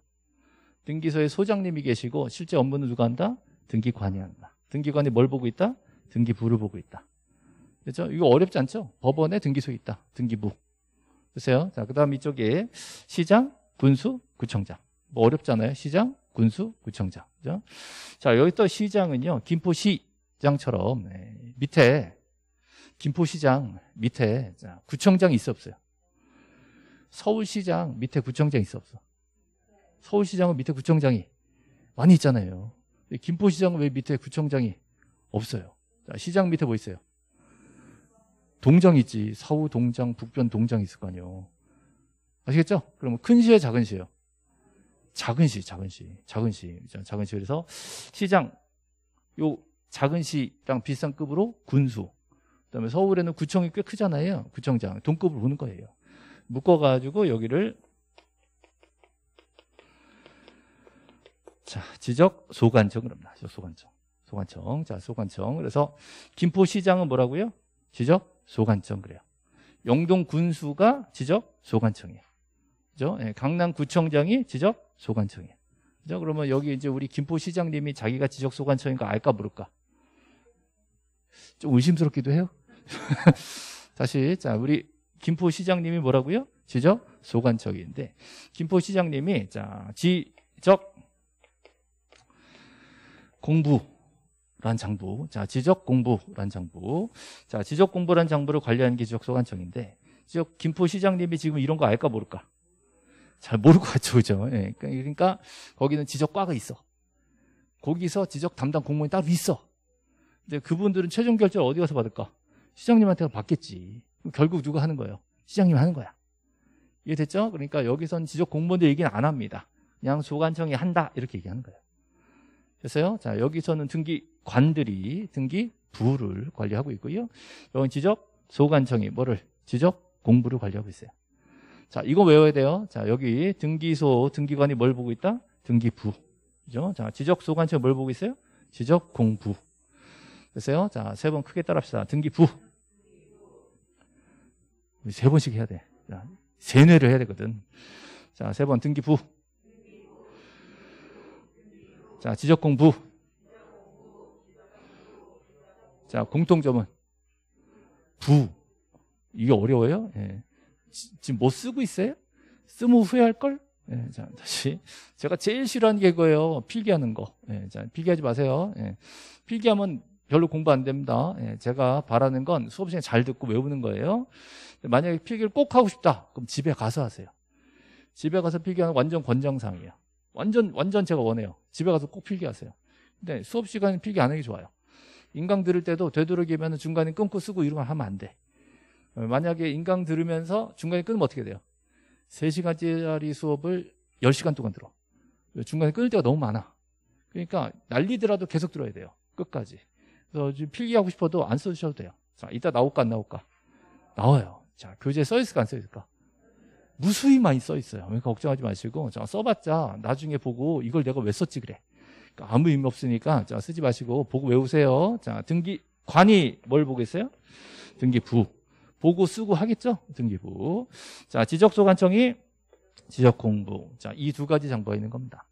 등기소에 소장님이 계시고 실제 업무는 누가 한다? 등기관이 한다. 등기관이 뭘 보고 있다? 등기부를 보고 있다. 그렇죠? 이거 어렵지 않죠? 법원에 등기소 있다. 등기부. 보세요. 자, 그다음 이쪽에 시장, 군수, 구청장. 뭐 어렵잖아요. 시장, 군수, 구청장. 그죠? 자, 여기 또 시장은요. 김포시장처럼 네. 밑에 김포시장 밑에 구청장 있어 없어요? 서울시장 밑에 구청장 있어 없어? 서울시장은 밑에 구청장이 많이 있잖아요. 김포시장은 왜 밑에 구청장이 없어요? 시장 밑에 뭐 있어요? 동장 있지. 서우 동장, 북변 동장 있을 거 아니에요. 아시겠죠? 그러면 큰 시에 작은 시에요 작은 시, 작은 시, 작은 시, 작은 시. 그래서 시장, 요 작은 시랑 비슷한 급으로 군수, 그다음에 서울에는 구청이 꽤 크잖아요. 구청장 동급을 보는 거예요. 묶어가지고 여기를 자 지적 소관청 그럽니다. 소관청 소관청 자 소관청 그래서 김포시장은 뭐라고요? 지적 소관청 그래요. 영동군수가 지적 소관청이에요. 그죠? 예, 강남구청장이 지적 소관청이에요. 그죠? 그러면 여기 이제 우리 김포시장님이 자기가 지적 소관청인가 알까 모를까? 좀 의심스럽기도 해요. 다시 자 우리 김포 시장님이 뭐라고요? 지적 소관적인데 김포 시장님이 자 지적 공부 란 장부. 자, 지적 공부란 장부. 자, 지적 공부란 장부를 관리하는 게 지적 소관청인데, 지적 김포 시장님이 지금 이런 거 알까 모를까? 잘 모를 것 같죠, 그죠? 예. 그러니까 거기는 지적과가 있어. 거기서 지적 담당 공무원이 따로 있어. 근데 그분들은 최종 결제를 어디 가서 받을까? 시장님한테 받겠지. 결국 누가 하는 거예요? 시장님 하는 거야. 이해됐죠? 그러니까 여기선 지적 공무원들 얘기는 안 합니다. 그냥 소관청이 한다 이렇게 얘기하는 거예요. 됐어요? 자 여기서는 등기관들이 등기부를 관리하고 있고요. 여기 지적 소관청이 뭐를 지적 공부를 관리하고 있어요. 자 이거 외워야 돼요. 자 여기 등기소 등기관이 뭘 보고 있다? 등기부. 그죠? 자 지적 소관청 뭘 보고 있어요? 지적 공부. 됐어요? 자 세 번 크게 따라합시다. 등기부. 세 번씩 해야 돼. 자, 세뇌를 해야 되거든. 자, 세 번 등기부. 자, 지적 공부. 자, 공통점은 부. 이게 어려워요? 예. 지금 뭐 쓰고 있어요? 쓰면 후회할 걸? 예, 자, 다시. 제가 제일 싫어하는 게이거예요 필기하는 거. 예, 자, 필기하지 마세요. 예. 필기하면 별로 공부 안 됩니다. 예, 제가 바라는 건 수업 시간에 잘 듣고 외우는 거예요. 만약에 필기를 꼭 하고 싶다. 그럼 집에 가서 하세요. 집에 가서 필기하는 완전 권장상이에요. 완전 완전 제가 원해요. 집에 가서 꼭 필기하세요. 근데 수업 시간에 필기 안 하는 게 좋아요. 인강 들을 때도 되도록이면 중간에 끊고 쓰고 이런 걸 하면 안 돼. 어, 만약에 인강 들으면서 중간에 끊으면 어떻게 돼요? 3시간짜리 수업을 10시간 동안 들어. 중간에 끊을 때가 너무 많아. 그러니까 날리더라도 계속 들어야 돼요. 끝까지. 그래서 필기하고 싶어도 안 써주셔도 돼요. 자, 이따 나올까 안 나올까? 나와요. 자, 교재에 써 있을까 안 써 있을까? 무수히 많이 써 있어요. 그러니까 걱정하지 마시고 자, 써봤자 나중에 보고 이걸 내가 왜 썼지 그래. 그러니까 아무 의미 없으니까 자, 쓰지 마시고 보고 외우세요. 자, 등기 관이 뭘 보겠어요? 등기부. 보고 쓰고 하겠죠? 등기부. 자, 지적소관청이 지적 공부. 자, 이 두 가지 장부가 있는 겁니다.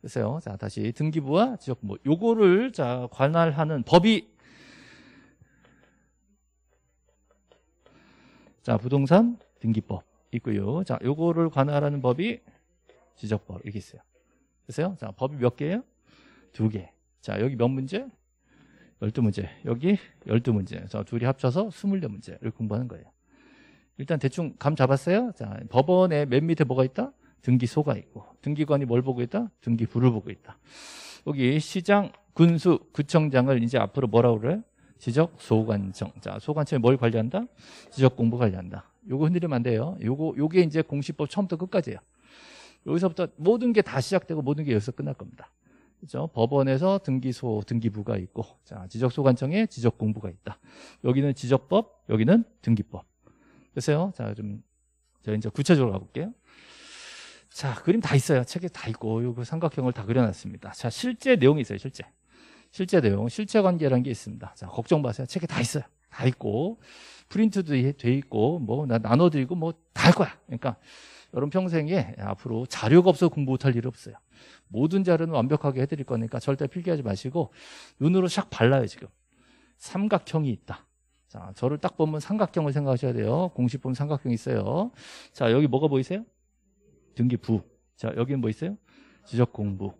글쎄요. 자, 다시 등기부와 지적부 뭐, 요거를 자, 관할하는 법이 자, 부동산 등기법 있고요. 자, 요거를 관할하는 법이 지적법 이렇게 있어요. 됐어요? 자, 법이 몇 개예요? 두 개. 자, 여기 몇 문제? 12문제. 여기 12문제. 자, 둘이 합쳐서 24문제를 공부하는 거예요. 일단 대충 감 잡았어요? 자, 법원에맨 밑에 뭐가 있다? 등기소가 있고 등기관이 뭘 보고 있다? 등기부를 보고 있다. 여기 시장, 군수, 구청장을 이제 앞으로 뭐라고 그래요? 지적 소관청. 자, 소관청이 뭘 관리한다? 지적 공부 관리한다. 요거 흔들리면 안 돼요. 요거 요게 이제 공시법 처음부터 끝까지예요. 여기서부터 모든 게 다 시작되고 모든 게 여기서 끝날 겁니다. 그죠? 법원에서 등기소, 등기부가 있고, 자, 지적소관청에 지적공부가 있다. 여기는 지적법, 여기는 등기법. 됐어요? 자, 좀, 제가 이제 구체적으로 가볼게요. 자, 그림 다 있어요. 책에 다 있고, 요거 그 삼각형을 다 그려놨습니다. 자, 실제 내용이 있어요, 실제. 실제 내용, 실제 관계라는 게 있습니다. 자, 걱정 마세요. 책에 다 있어요. 다 있고, 프린트도 돼 있고, 뭐, 나 나눠드리고, 뭐, 다 할 거야. 그러니까, 여러분 평생에 앞으로 자료가 없어 공부 못할 일이 없어요. 모든 자료는 완벽하게 해드릴 거니까 절대 필기하지 마시고, 눈으로 샥 발라요, 지금. 삼각형이 있다. 자, 저를 딱 보면 삼각형을 생각하셔야 돼요. 공식 보면 삼각형이 있어요. 자, 여기 뭐가 보이세요? 등기부. 자, 여기는 뭐 있어요? 지적 공부.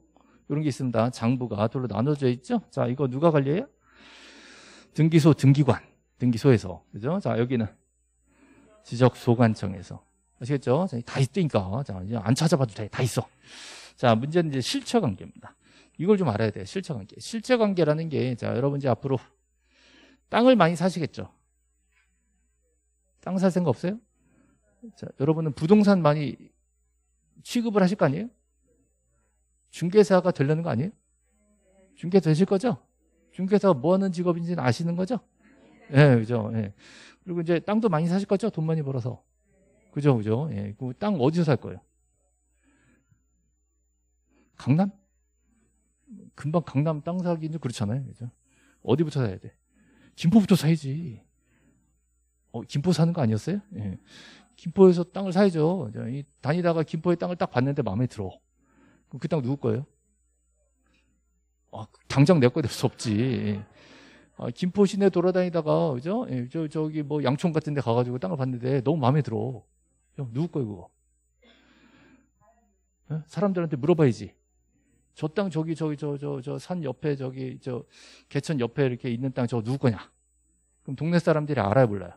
이런 게 있습니다. 장부가 둘로 나눠져 있죠? 자, 이거 누가 관리해요? 등기소, 등기관. 등기소에서. 그죠? 자, 여기는 지적 소관청에서. 아시겠죠? 자, 다 있으니까. 자, 이제 안 찾아봐도 돼. 다 있어. 자, 문제는 이제 실체 관계입니다. 이걸 좀 알아야 돼요. 실체 관계. 실체 관계라는 게, 자, 여러분 이제 앞으로 땅을 많이 사시겠죠? 땅 살 생각 없어요? 자, 여러분은 부동산 많이 취급을 하실 거 아니에요? 중개사가 되려는 거 아니에요? 중개 되실 거죠? 중개사 가뭐 하는 직업인지는 아시는 거죠? 예, 네, 그죠. 예. 그리고 이제 땅도 많이 사실 거죠? 돈 많이 벌어서. 그죠, 그죠. 예. 그 땅 어디서 살 거예요? 강남? 금방 강남 땅 사기는 그렇잖아요. 그죠? 어디부터 사야 돼? 김포부터 사야지. 어, 김포 사는 거 아니었어요? 예. 김포에서 땅을 사야죠. 다니다가 김포의 땅을 딱 봤는데 마음에 들어. 그럼 그땅 누구 거예요? 아, 그 당장 내 거 될 수 없지. 아, 김포 시내 돌아다니다가 그죠? 예, 저 저기 뭐 양촌 같은 데 가가지고 땅을 봤는데 너무 마음에 들어. 형 누구 거예요 그거? 예? 사람들한테 물어봐야지. 저 땅 저기 저기 저 저 저 산 옆에 저기 저 개천 옆에 이렇게 있는 땅 저거 누구 거냐? 그럼 동네 사람들이 알아요 몰라요?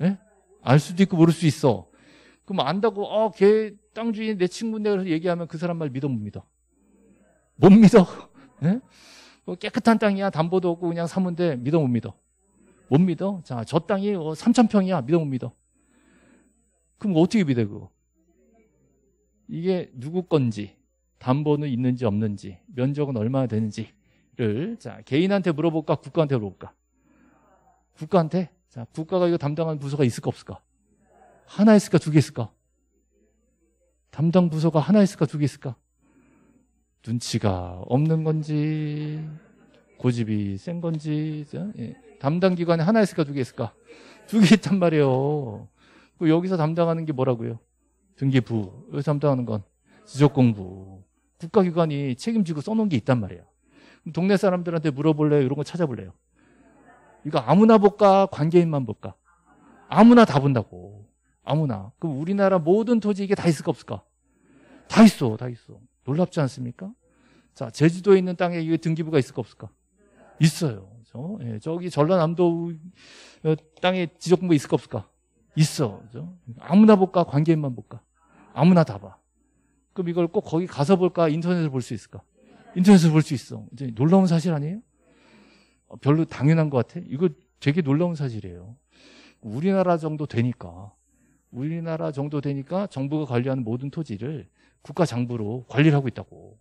예? 알 수도 있고 모를 수 있어. 그럼 안다고 어, 걔땅 주인 내 친구인데 그래서 얘기하면 그 사람 말 믿어 못 믿어? 못 믿어. 네? 깨끗한 땅이야 담보도 없고 그냥 사문데 믿어 못 믿어? 못 믿어? 자, 저 땅이 3천 어, 평이야 믿어 못 믿어? 그럼 어떻게 믿어 그거? 이게 누구 건지 담보는 있는지 없는지 면적은 얼마나 되는지를 자 개인한테 물어볼까 국가한테 물어볼까? 국가한테 자, 국가가 이거 담당하는 부서가 있을까 없을까? 하나 있을까 두 개 있을까? 담당 부서가 하나 있을까 두 개 있을까? 눈치가 없는 건지 고집이 센 건지 예. 담당 기관에 하나 있을까 두 개 있을까? 두 개 있단 말이에요. 그 여기서 담당하는 게 뭐라고요? 등기부. 여기서 담당하는 건 지적공부. 국가기관이 책임지고 써놓은 게 있단 말이에요. 동네 사람들한테 물어볼래요? 이런 거 찾아볼래요? 이거 아무나 볼까? 관계인만 볼까? 아무나 다 본다고. 아무나. 그럼 우리나라 모든 토지 이게 다 있을까 없을까? 다 있어, 다 있어. 놀랍지 않습니까? 자, 제주도에 있는 땅에 이게 등기부가 있을까 없을까? 있어요. 그죠? 예, 저기 전라남도 땅에 지적분부 있을까 없을까? 있어. 그죠? 아무나 볼까? 관계인만 볼까? 아무나 다 봐. 그럼 이걸 꼭 거기 가서 볼까? 인터넷으로 볼 수 있을까? 인터넷으로 볼 수 있어. 이제 놀라운 사실 아니에요? 어, 별로 당연한 것 같아? 이거 되게 놀라운 사실이에요. 우리나라 정도 되니까 우리나라 정도 되니까 정부가 관리하는 모든 토지를 국가 장부로 관리를 하고 있다고.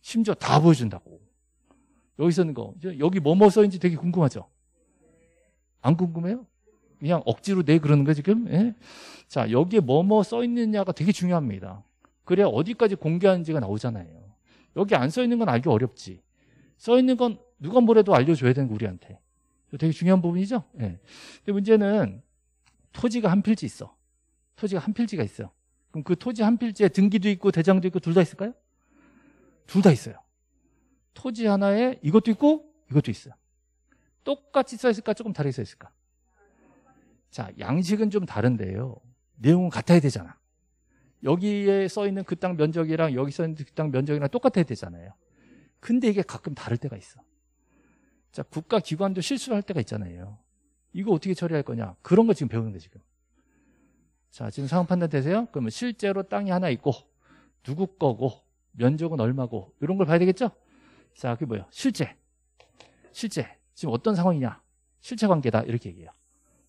심지어 다 보여준다고. 여기 서는 거. 여기 뭐뭐 써있는지 되게 궁금하죠? 안 궁금해요? 그냥 억지로 내 그러는 거 지금? 예? 자, 여기에 뭐뭐 써있느냐가 되게 중요합니다. 그래야 어디까지 공개하는지가 나오잖아요. 여기 안 써있는 건 알기 어렵지. 써있는 건 누가 뭐래도 알려줘야 되는 거 우리한테. 되게 중요한 부분이죠. 네. 근데 문제는 토지가 한 필지 있어. 토지가 한 필지가 있어 그럼 그 토지 한 필지에 등기도 있고 대장도 있고 둘 다 있을까요? 둘 다 있어요. 토지 하나에 이것도 있고 이것도 있어요. 똑같이 써 있을까 조금 다르게 써 있을까? 자, 양식은 좀 다른데요. 내용은 같아야 되잖아. 여기에 써 있는 그 땅 면적이랑 여기 써 있는 그 땅 면적이랑 똑같아야 되잖아요. 근데 이게 가끔 다를 때가 있어. 자, 국가기관도 실수를 할 때가 있잖아요. 이거 어떻게 처리할 거냐? 그런 거 지금 배우는데, 지금. 자, 지금 상황 판단 되세요? 그러면 실제로 땅이 하나 있고, 누구 거고, 면적은 얼마고, 이런 걸 봐야 되겠죠? 자, 그게 뭐예요? 실제. 실제. 지금 어떤 상황이냐? 실체 관계다. 이렇게 얘기해요.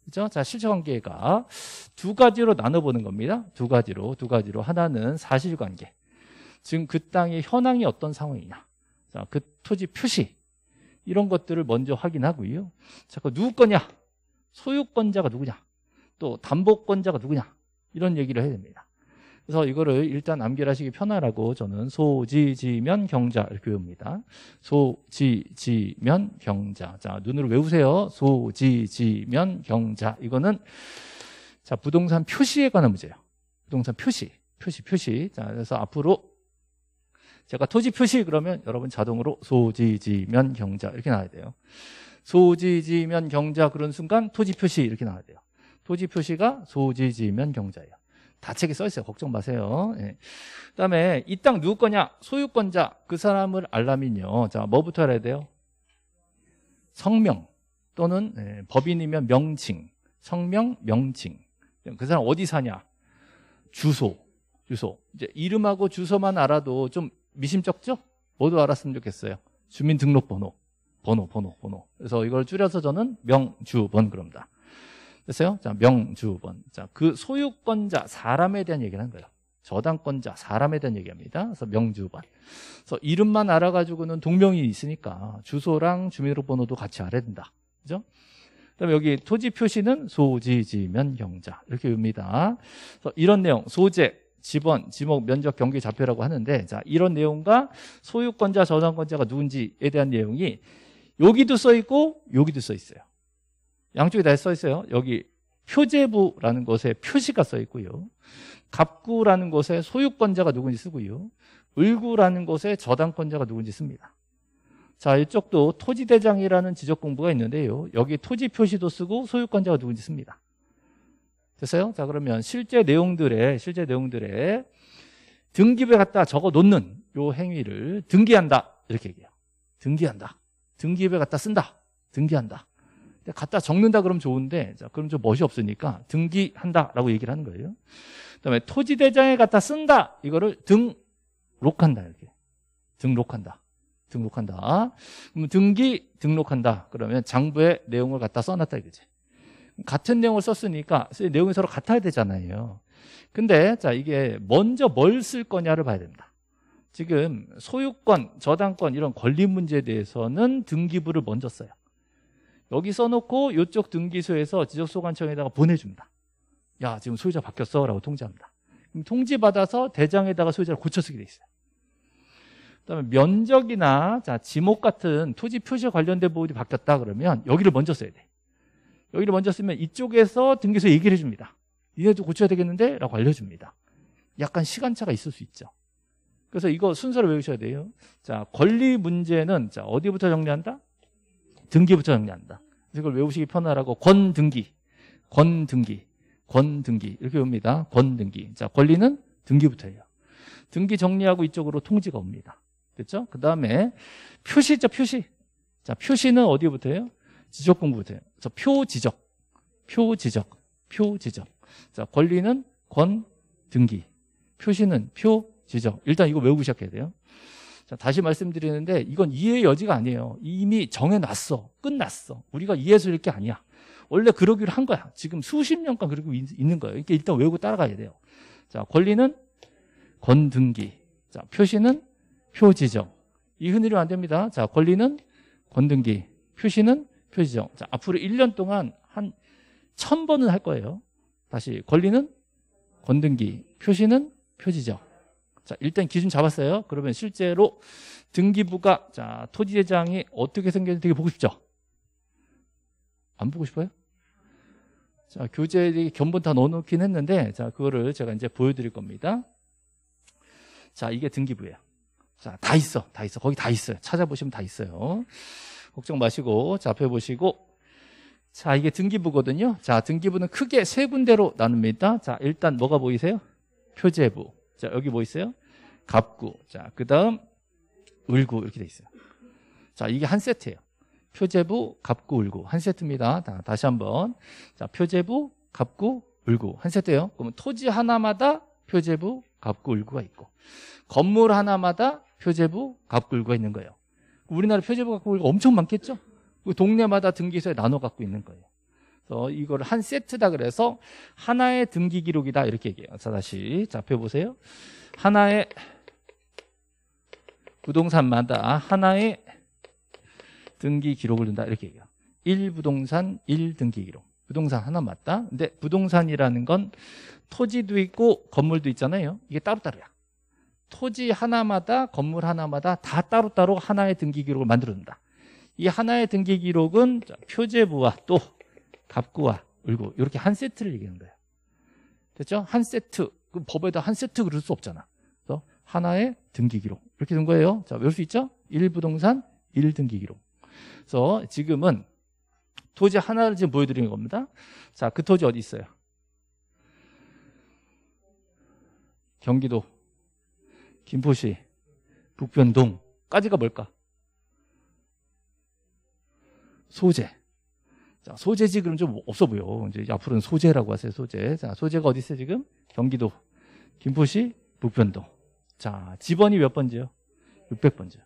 그죠? 자, 실체 관계가 두 가지로 나눠보는 겁니다. 두 가지로, 두 가지로. 하나는 사실 관계. 지금 그 땅의 현황이 어떤 상황이냐. 자, 그 토지 표시. 이런 것들을 먼저 확인하고요. 자꾸 누구 거냐? 소유권자가 누구냐? 또 담보권자가 누구냐? 이런 얘기를 해야 됩니다. 그래서 이거를 일단 암기하시기 편하라고 저는 소지지면 경자 이렇게 외웁니다. 소지지면 경자. 자, 눈으로 외우세요. 소지지면 경자. 이거는 자, 부동산 표시에 관한 문제예요. 부동산 표시. 표시, 표시. 자, 그래서 앞으로 제가 토지 표시 그러면 여러분 자동으로 소지지면 경자 이렇게 나와야 돼요. 소지지면 경자 그런 순간 토지 표시 이렇게 나와야 돼요. 토지 표시가 소지지면 경자예요. 다 책에 써 있어요. 걱정 마세요. 예. 그다음에 이 땅 누구 거냐? 소유권자 그 사람을 알라면요. 자, 뭐부터 알아야 돼요? 성명 또는 예, 법인이면 명칭, 성명, 명칭. 그 사람 어디 사냐? 주소, 주소. 이제 이름하고 주소만 알아도 좀 미심쩍죠? 모두 알았으면 좋겠어요. 주민등록번호, 번호, 번호, 번호. 그래서 이걸 줄여서 저는 명주번 그럽니다. 됐어요? 자, 명주번. 자, 그 소유권자 사람에 대한 얘기를 한 거예요. 저당권자 사람에 대한 얘기합니다. 그래서 명주번. 그래서 이름만 알아가지고는 동명이 있으니까 주소랑 주민등록번호도 같이 알아야 된다. 그죠? 그다음 여기 토지 표시는 소지지면 경자 이렇게 봅니다. 그래서 이런 내용 소재 지번, 지목, 면적, 경계 좌표라고 하는데 자 이런 내용과 소유권자, 저당권자가 누군지에 대한 내용이 여기도 써 있고 여기도 써 있어요. 양쪽에 다 써 있어요. 여기 표제부라는 곳에 표시가 써 있고요. 갑구라는 곳에 소유권자가 누군지 쓰고요. 을구라는 곳에 저당권자가 누군지 씁니다. 자, 이쪽도 토지대장이라는 지적 공부가 있는데요. 여기 토지 표시도 쓰고 소유권자가 누군지 씁니다. 됐어요? 자, 그러면 실제 내용들의, 실제 내용들의 등기부에 갖다 적어 놓는 요 행위를 등기한다. 이렇게 얘기해요. 등기한다. 등기부에 갖다 쓴다. 등기한다. 갖다 적는다 그러면 좋은데, 자, 그럼 좀 멋이 없으니까 등기한다. 라고 얘기를 하는 거예요. 그 다음에 토지대장에 갖다 쓴다. 이거를 등록한다. 이렇게. 등록한다. 등록한다. 그럼 등기, 등록한다. 그러면 장부에 내용을 갖다 써놨다 이거지. 같은 내용을 썼으니까 내용이 서로 같아야 되잖아요. 근데 자 이게 먼저 뭘 쓸 거냐를 봐야 됩니다 지금 소유권, 저당권 이런 권리 문제에 대해서는 등기부를 먼저 써요. 여기 써놓고 이쪽 등기소에서 지적소관청에다가 보내줍니다. 야 지금 소유자 바뀌었어 라고 통지합니다. 통지받아서 대장에다가 소유자를 고쳐 쓰게 돼 있어요. 그다음에 면적이나 자, 지목 같은 토지 표시 관련된 부분이 바뀌었다 그러면 여기를 먼저 써야 돼. 여기를 먼저 쓰면 이쪽에서 등기소 얘기를 해줍니다. 이네도 고쳐야 되겠는데? 라고 알려줍니다. 약간 시간차가 있을 수 있죠. 그래서 이거 순서를 외우셔야 돼요. 자, 권리 문제는 자, 어디부터 정리한다? 등기부터 정리한다. 이걸 외우시기 편하라고 권 등기, 권 등기, 권 등기 이렇게 옵니다. 권 등기. 자, 권리는 등기부터예요. 등기 정리하고 이쪽으로 통지가 옵니다. 됐죠? 그 다음에 표시죠, 표시. 자, 표시는 어디부터예요? 지적 공부제. 자, 표 지적. 표 지적. 표 지적. 자, 권리는 권 등기. 표시는 표 지적. 일단 이거 외우고 시작해야 돼요. 자, 다시 말씀드리는데 이건 이해의 여지가 아니에요. 이미 정해놨어. 끝났어. 우리가 이해해서 이게 아니야. 원래 그러기로 한 거야. 지금 수십 년간 그러고 있는 거예요. 이게 일단 외우고 따라가야 돼요. 자, 권리는 권 등기. 자, 표시는 표 지적. 이 흔들리면 안 됩니다. 자, 권리는 권 등기. 표시는 표시죠. 자, 앞으로 1년 동안 한 1000번은 할 거예요. 다시 권리는 권등기, 표시는 표지죠. 자, 일단 기준 잡았어요. 그러면 실제로 등기부가 자, 토지대장이 어떻게 생겼는지 되게 보고 싶죠. 안 보고 싶어요? 자, 교재에 견본 다 넣어놓긴 했는데 자, 그거를 제가 이제 보여드릴 겁니다. 자, 이게 등기부예요. 자, 다 있어. 다 있어. 거기 다 있어요. 찾아보시면 다 있어요. 걱정 마시고 잡혀보시고 자 이게 등기부거든요 자 등기부는 크게 세 군데로 나눕니다 자 일단 뭐가 보이세요? 표제부 자 여기 뭐 있어요? 갑구 자그 다음 을구 이렇게 돼 있어요 자 이게 한 세트예요 표제부 갑구 을구 한 세트입니다 자, 다시 한번 자 표제부 갑구 을구 한 세트예요 그러면 토지 하나마다 표제부 갑구 을구가 있고 건물 하나마다 표제부 갑구 을구가 있는 거예요 우리나라 표제부 갖고 보니가 엄청 많겠죠? 그 동네마다 등기소에 나눠 갖고 있는 거예요. 그래서 이걸 한 세트다 그래서 하나의 등기 기록이다 이렇게 얘기해요. 자 다시 잡혀 보세요. 하나의 부동산마다 하나의 등기 기록을 둔다 이렇게 얘기해요. 1부동산 1등기 기록. 부동산 하나 맞다. 근데 부동산이라는 건 토지도 있고 건물도 있잖아요. 이게 따로따로야. 토지 하나마다 건물 하나마다 다 따로따로 하나의 등기 기록을 만들어준다. 이 하나의 등기 기록은 표제부와 또 갑구와 을구 이렇게 한 세트를 얘기하는 거예요. 됐죠? 한 세트. 그 법에다 한 세트 그럴 수 없잖아. 그래서 하나의 등기 기록 이렇게 된 거예요. 자, 외울 수 있죠? 1부동산 1등기 기록. 그래서 지금은 토지 하나를 지금 보여드리는 겁니다. 자, 그 토지 어디 있어요? 경기도 김포시, 북변동까지가 뭘까? 소재. 자, 소재지 그럼 좀 없어 보여. 이제 앞으로는 소재라고 하세요, 소재. 자, 소재가 어디 있어요, 지금? 경기도, 김포시, 북변동. 자, 집원이 몇 번지요? 600번지요.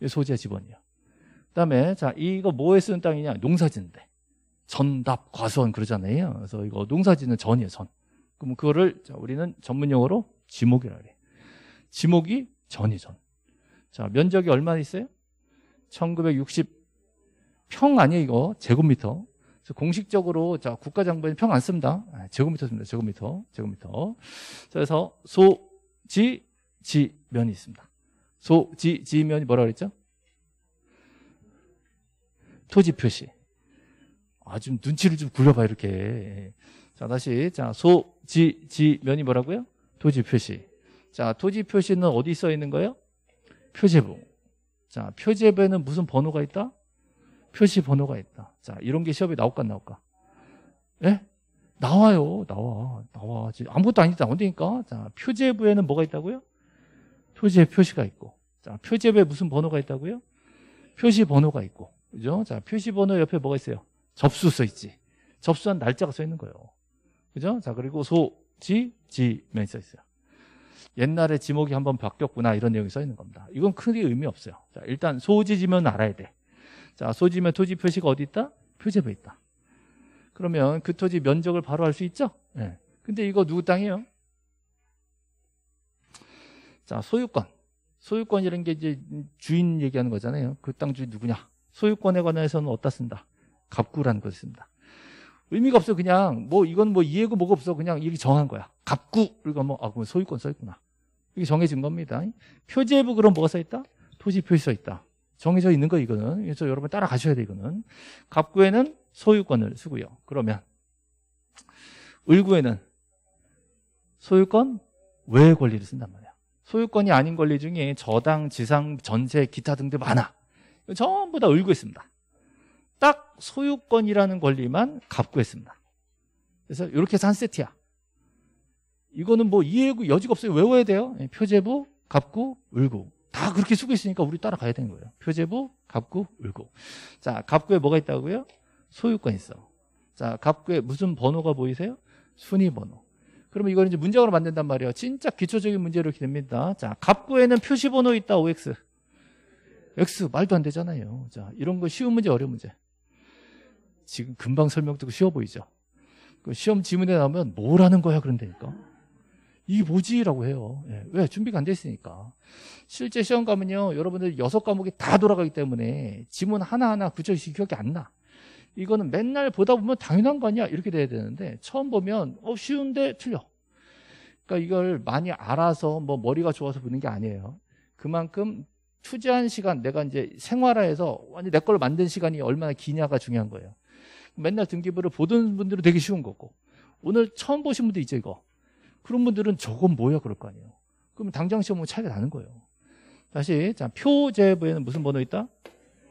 이 소재 집원이요. 그 다음에, 자, 이거 뭐에 쓰는 땅이냐? 농사짓는데 전답, 과수원 그러잖아요. 그래서 이거 농사짓는 전이에요, 전. 그럼 그거를 자, 우리는 전문 용어로 지목이라 그래요. 지목이 전이전. 자, 면적이 얼마나 있어요? 1960 평 아니에요, 이거? 제곱미터. 그래서 공식적으로 자 국가장부에는 평 안 씁니다. 아, 제곱미터 씁니다. 제곱미터, 제곱미터. 자, 그래서 소지 지면이 있습니다. 소지 지면이 뭐라 그랬죠? 토지 표시. 아좀 눈치를 좀 굴려봐 이렇게. 자 다시 자 소지 지면이 뭐라고요? 토지 표시. 자, 토지 표시는 어디 써 있는 거예요? 표제부. 자, 표제부에는 무슨 번호가 있다? 표시 번호가 있다. 자, 이런 게 시험에 나올까 안 나올까? 예? 나와요. 나와. 나와. 아무것도 아니다. 어디니까? 자, 표제부에는 뭐가 있다고요? 표제 표시가 있고. 자, 표제부에 무슨 번호가 있다고요? 표시 번호가 있고. 그죠? 자, 표시 번호 옆에 뭐가 있어요? 접수 써 있지. 접수한 날짜가 써 있는 거예요. 그죠? 자, 그리고 소, 지, 지면 써 있어요. 옛날에 지목이 한 번 바뀌었구나 이런 내용이 써 있는 겁니다. 이건 크게 의미 없어요. 자, 일단 소지지면 알아야 돼. 자, 소지면 토지 표시가 어디 있다? 표제부에 있다. 그러면 그 토지 면적을 바로 알 수 있죠? 네. 근데 이거 누구 땅이에요? 자, 소유권. 소유권이라는 게 이제 주인 얘기하는 거잖아요. 그 땅 주인 누구냐? 소유권에 관해서는 어디다 쓴다? 갑구라는 것을 걸니다 의미가 없어. 그냥 뭐 이건 뭐 이해고 뭐가 없어. 그냥 이렇게 정한 거야. 갑구 그러니뭐 아, 그럼 소유권 써 있구나. 이게 정해진 겁니다. 표제부 그럼 뭐가 써 있다? 토지 표시 써 있다. 정해져 있는 거 이거는. 그래서 여러분 따라가셔야 돼 이거는. 갑구에는 소유권을 쓰고요. 그러면 을구에는 소유권 외의 권리를 쓴단 말이야. 소유권이 아닌 권리 중에 저당, 지상, 전세, 기타 등등 많아. 전부 다 을구에 씁니다. 딱 소유권이라는 권리만 갑구에 씁니다. 그래서 이렇게 해서 한 세트야. 이거는 뭐 이해고 여지가 없어요. 외워야 돼요. 예, 표제부, 갑구, 을구. 다 그렇게 쓰고 있으니까 우리 따라가야 되는 거예요. 표제부, 갑구, 을구. 자, 갑구에 뭐가 있다고요? 소유권 있어. 자, 갑구에 무슨 번호가 보이세요? 순위 번호. 그러면 이걸 이제 문장으로 만든단 말이에요. 진짜 기초적인 문제로 이렇게 됩니다. 자, 갑구에는 표시 번호 있다, OX. X 말도 안 되잖아요. 자, 이런 거 쉬운 문제, 어려운 문제. 지금 금방 설명 듣고 쉬워 보이죠? 그 시험 지문에 나오면 뭐라는 거야, 그런다니까. 이게 뭐지? 라고 해요. 예. 왜? 준비가 안됐으니까 실제 시험 가면요. 여러분들 여섯 과목이 다 돌아가기 때문에 지문 하나하나 구체적이 기억이 안 나. 이거는 맨날 보다 보면 당연한 거 아니야? 이렇게 돼야 되는데 처음 보면 어 쉬운데 틀려. 그러니까 이걸 많이 알아서 뭐 머리가 좋아서 보는 게 아니에요. 그만큼 투자한 시간, 내가 이제 생활화해서 완전 내 걸로 만든 시간이 얼마나 기냐가 중요한 거예요. 맨날 등기부를 보던 분들은 되게 쉬운 거고 오늘 처음 보신 분들 있죠 이거. 그런 분들은 저건 뭐야 그럴 거 아니에요. 그럼 당장 시험 보 차이가 나는 거예요. 다시 자 표제부에는 무슨 번호 있다?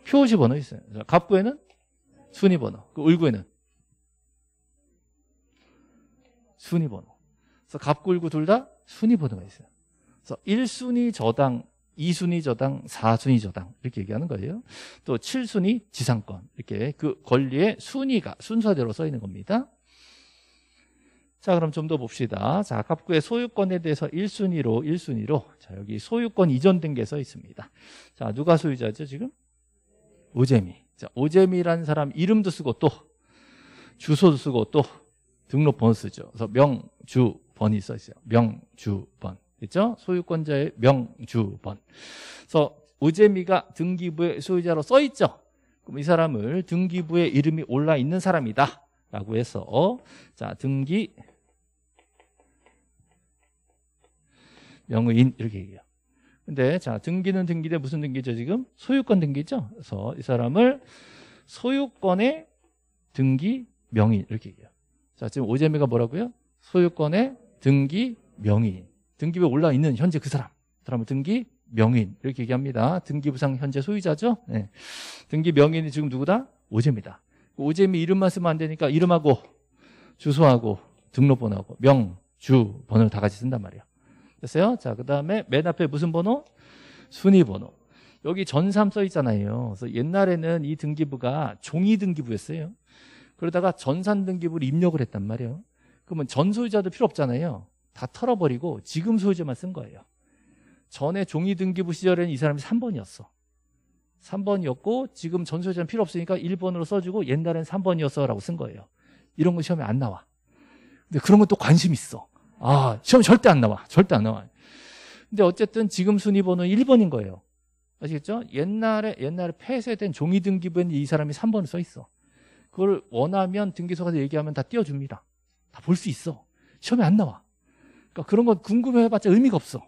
표시 번호 있어요. 자, 갑구에는 순위 번호. 그 을구에는 순위 번호. 그래서 갑구 을구 둘 다 순위 번호가 있어요. 그래서 1순위 저당, 2순위 저당, 4순위 저당 이렇게 얘기하는 거예요. 또 7순위 지상권 이렇게 그 권리의 순위가 순서대로 써 있는 겁니다. 자, 그럼 좀 더 봅시다. 자, 갑구의 소유권에 대해서 1순위로, 1순위로. 자, 여기 소유권 이전된 게 써 있습니다. 자, 누가 소유자죠, 지금? 오재미. 자, 오재미라는 사람 이름도 쓰고 또, 주소도 쓰고 또, 등록번호 쓰죠. 그래서 명, 주, 번이 써 있어요. 명, 주, 번. 그죠? 소유권자의 명, 주, 번. 그래서 오재미가 등기부의 소유자로 써 있죠? 그럼 이 사람을 등기부에 이름이 올라 있는 사람이다. 라고 해서, 자, 등기 영의인 이렇게 얘기해요. 근데 자 등기는 등기대 무슨 등기죠 지금 소유권 등기죠. 그래서 이 사람을 소유권의 등기 명인 이렇게 얘기해요. 자 지금 오재미가 뭐라고요? 소유권의 등기 명인 등기부에 올라 있는 현재 그 사람 그 사람을 등기 명인 이렇게 얘기합니다. 등기부상 현재 소유자죠. 네. 등기 명인이 지금 누구다? 오재미다. 그 오재미 이름만 쓰면 안 되니까 이름하고 주소하고 등록번호하고 명, 주, 번호를 다 같이 쓴단 말이에요. 됐어요? 자, 그 다음에 맨 앞에 무슨 번호? 순위번호. 여기 전삼 써 있잖아요. 그래서 옛날에는 이 등기부가 종이 등기부였어요. 그러다가 전산 등기부를 입력을 했단 말이에요. 그러면 전 소유자도 필요 없잖아요. 다 털어버리고 지금 소유자만 쓴 거예요. 전에 종이 등기부 시절에는 이 사람이 3번이었어. 3번이었고 지금 전 소유자는 필요 없으니까 1번으로 써주고 옛날엔 3번이었어라고 쓴 거예요. 이런 거 시험에 안 나와. 근데 그런 건 또 관심 있어. 아, 시험 절대 안 나와. 절대 안 나와. 근데 어쨌든 지금 순위번호 1번인 거예요. 아시겠죠? 옛날에, 옛날에 폐쇄된 종이등기부에는 이 사람이 3번을 써 있어. 그걸 원하면 등기소 가서 얘기하면 다 띄워줍니다. 다 볼 수 있어. 시험에 안 나와. 그러니까 그런 건 궁금해봤자 의미가 없어.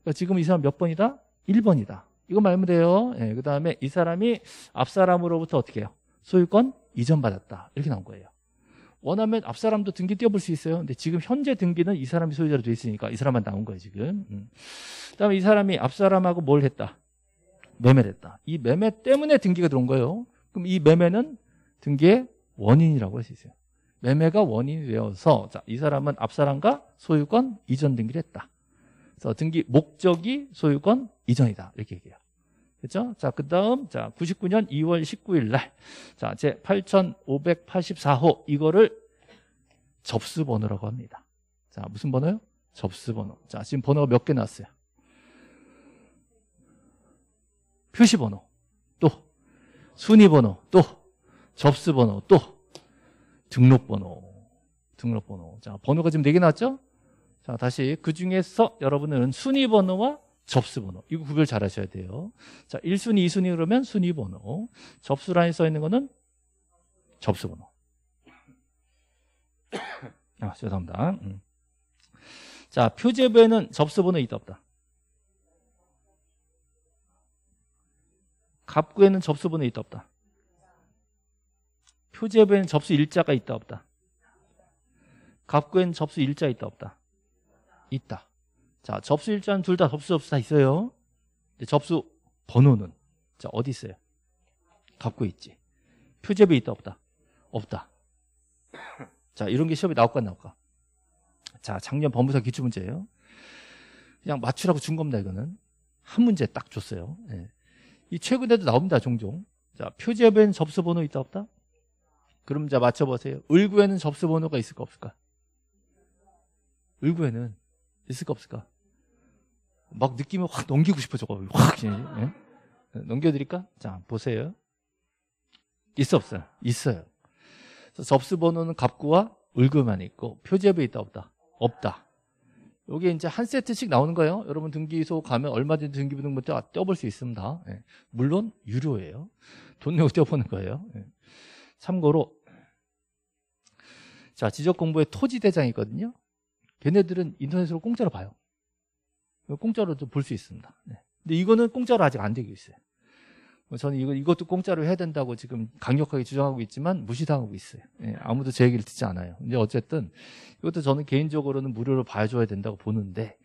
그러니까 지금 이 사람 몇 번이다? 1번이다. 이거 말면 돼요. 예, 그 다음에 이 사람이 앞사람으로부터 어떻게 해요? 소유권 이전받았다. 이렇게 나온 거예요. 원하면 앞 사람도 등기 띄워볼 수 있어요. 근데 지금 현재 등기는 이 사람이 소유자로 돼 있으니까 이 사람만 나온 거예요 지금. 음. 그다음에 이 사람이 앞 사람하고 뭘 했다? 매매를 했다. 이 매매 때문에 등기가 들어온 거예요. 그럼 이 매매는 등기의 원인이라고 할 수 있어요. 매매가 원인이 되어서 자, 이 사람은 앞 사람과 소유권 이전 등기를 했다. 그래서 등기 목적이 소유권 이전이다 이렇게 얘기해요. 그죠? 자, 그 다음, 자, 99년 2월 19일 날, 자, 제 8584호, 이거를 접수번호라고 합니다. 자, 무슨 번호요? 접수번호. 자, 지금 번호가 몇 개 나왔어요? 표시번호, 또, 순위번호, 또, 접수번호, 또, 등록번호. 등록번호. 자, 번호가 지금 4개 나왔죠? 자, 다시 그 중에서 여러분은 순위번호와 접수번호 이거 구별 잘 하셔야 돼요 자 1순위 2순위 그러면 순위번호 접수란에 써 있는 거는 접수번호 아 죄송합니다 음. 자 표제부에는 접수번호 있다 없다 갑구에는 접수번호 있다 없다 표제부에는 접수 일자가 있다 없다 갑구에는 접수 일자 있다 없다 있다 자, 접수 일자는 둘 다 접수 접수 다 있어요. 접수 번호는 자, 어디 있어요? 갖고 있지. 표제비 있다 없다? 없다. 자, 이런 게 시험에 나올까 안 나올까? 자, 작년 법무사 기출 문제예요. 그냥 맞추라고 준 겁니다, 이거는. 한 문제 딱 줬어요. 예. 이 최근에도 나옵니다, 종종. 자, 표제비에는 접수 번호 있다 없다? 그럼 자, 맞춰보세요. 을구에는 접수 번호가 있을까 없을까? 을구에는 있을까 없을까? 막 느낌을 확 넘기고 싶어 저거 어, 확 예, 예? 넘겨드릴까? 자 보세요. 있어 없어요? 있어요. 접수 번호는 갑구와 을구만 있고 표지앱에 있다 없다? 없다. 여기 이제 한 세트씩 나오는 거예요. 여러분 등기소 가면 얼마든지 등기부등본때 떼어볼 수 있습니다. 예. 물론 유료예요. 돈 내고 떼어보는 거예요. 예. 참고로 자 지적 공부에 토지 대장이거든요. 걔네들은 인터넷으로 공짜로 봐요. 공짜로 도볼 수 있습니다. 네. 근데 이거는 공짜로 아직 안 되고 있어요. 뭐 저는 이거, 이것도 공짜로 해야 된다고 지금 강력하게 주장하고 있지만 무시당하고 있어요. 예, 아무도 제 얘기를 듣지 않아요. 근데 어쨌든 이것도 저는 개인적으로는 무료로 봐줘야 된다고 보는데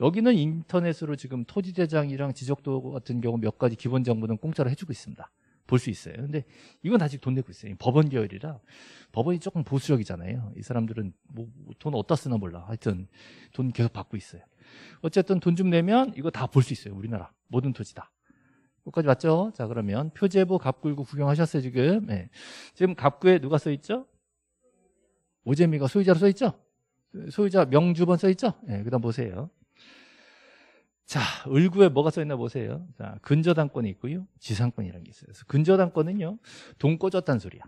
여기는 인터넷으로 지금 토지대장이랑 지적도 같은 경우 몇 가지 기본 정보는 공짜로 해주고 있습니다. 볼 수 있어요. 근데 이건 아직 돈 내고 있어요. 법원 계열이라 법원이 조금 보수적이잖아요. 이 사람들은 뭐돈 어디다 쓰나 몰라. 하여튼 돈 계속 받고 있어요. 어쨌든 돈 좀 내면 이거 다 볼 수 있어요. 우리나라 모든 토지 다. 여기까지 맞죠? 자 그러면 표제부 갑구일구 구경하셨어요 지금? 네. 지금 갑구에 누가 써 있죠? 오재미가 소유자로 써 있죠? 소유자 명주번 써 있죠? 네, 그다음 보세요. 자, 을구에 뭐가 써있나 보세요. 자, 근저당권이 있고요. 지상권이라는 게 있어요. 그래서 근저당권은요, 돈 꽂았단 소리야.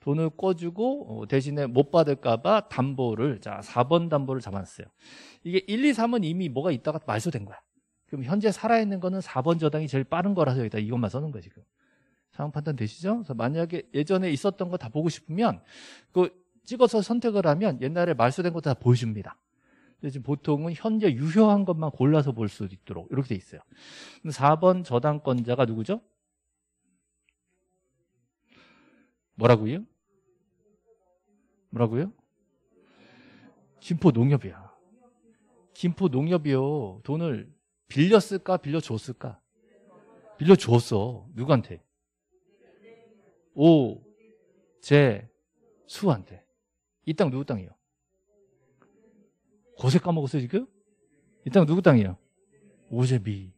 돈을 꿔주고 어, 대신에 못 받을까봐 담보를 자 4번 담보를 잡았어요. 이게 1, 2, 3은 이미 뭐가 있다가 말소된 거야. 그럼 현재 살아있는 거는 4번 저당이 제일 빠른 거라서 여기다 이것만 써는 거야 지금. 상황 판단 되시죠? 그래서 만약에 예전에 있었던 거 다 보고 싶으면 그 찍어서 선택을 하면 옛날에 말소된 거 다 보여줍니다. 근데 지금 보통은 현재 유효한 것만 골라서 볼 수 있도록 이렇게 돼 있어요. 4번 저당권자가 누구죠? 뭐라고요? 뭐라고요? 김포 농협이야. 김포 농협이요. 돈을 빌렸을까? 빌려줬을까? 빌려줬어. 누구한테? 오, 제, 수한테. 이 땅 누구 땅이요? 고세 까먹었어요, 지금? 이 땅 누구 땅이요? 오재미.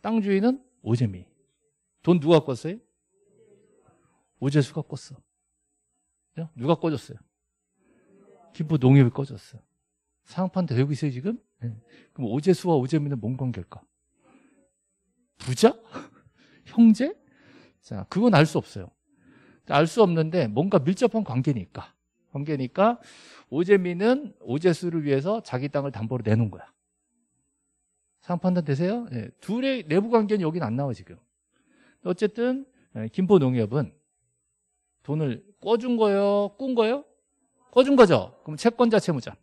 땅 주인은 오재미. 돈 누가 꿨어요? 오재수가 꿨어. 누가 꿔줬어요? 기부 농협이 꺼졌어. 상판 되고 있어요, 지금? 네. 그럼 오재수와 오재민은 뭔 관계일까? 부자? 형제? 자, 그건 알 수 없어요. 알 수 없는데 뭔가 밀접한 관계니까. 관계니까 오재민은 오재수를 위해서 자기 땅을 담보로 내놓은 거야. 상판단 되세요? 네. 둘의 내부 관계는 여긴 안 나와, 지금. 어쨌든, 예, 김포농협은 돈을 꿔준 거예요? 꾼 거예요? 꺼준 거죠. 그럼 채권자 채무자.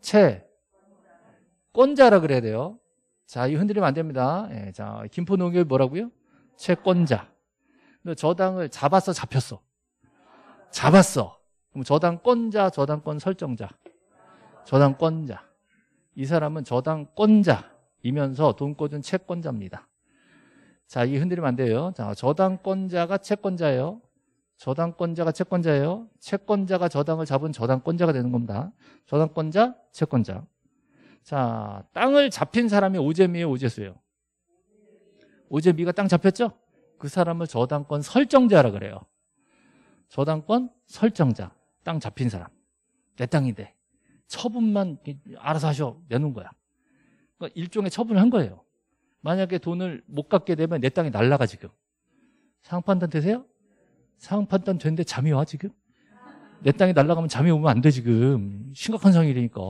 채권자라 그래야 돼요. 자, 이 흔들리면 안 됩니다. 예, 자, 김포 농협이 뭐라고요? 채권자. 근데 저당을 잡았어, 잡혔어. 잡았어. 그럼 저당권자, 저당권 설정자. 저당권자. 이 사람은 저당권자이면서 돈 꿔준 채권자입니다. 자, 이 흔들리면 안 돼요. 자, 저당권자가 채권자예요. 저당권자가 채권자예요. 채권자가 저당을 잡은 저당권자가 되는 겁니다. 저당권자, 채권자. 자, 땅을 잡힌 사람이 오재미예요, 오재수예요. 오재미가 땅 잡혔죠? 그 사람을 저당권 설정자라 그래요. 저당권 설정자. 땅 잡힌 사람. 내 땅인데. 처분만 알아서 하셔. 내는 거야. 그러니까 일종의 처분을 한 거예요. 만약에 돈을 못 갚게 되면 내 땅이 날라가 지금. 상판단 되세요? 상황 판단 되는데 잠이 와, 지금? 내 땅에 날라가면 잠이 오면 안 돼, 지금. 심각한 상황이니까.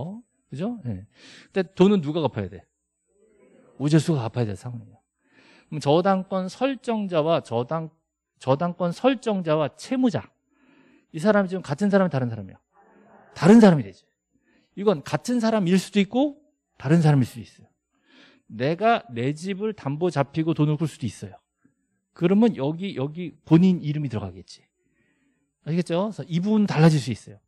그죠? 네. 근데 돈은 누가 갚아야 돼? 우재수가 갚아야 돼상황이에 그럼 저당권 설정자와 저당, 저당권 설정자와 채무자. 이 사람이 지금 같은 사람이 다른 사람이야. 다른 사람이 되지 이건 같은 사람일 수도 있고, 다른 사람일 수도 있어요. 내가 내 집을 담보 잡히고 돈을 꿀 수도 있어요. 그러면 여기 여기 본인 이름이 들어가겠지. 알겠죠? 그래서 이 부분 달라질 수 있어요.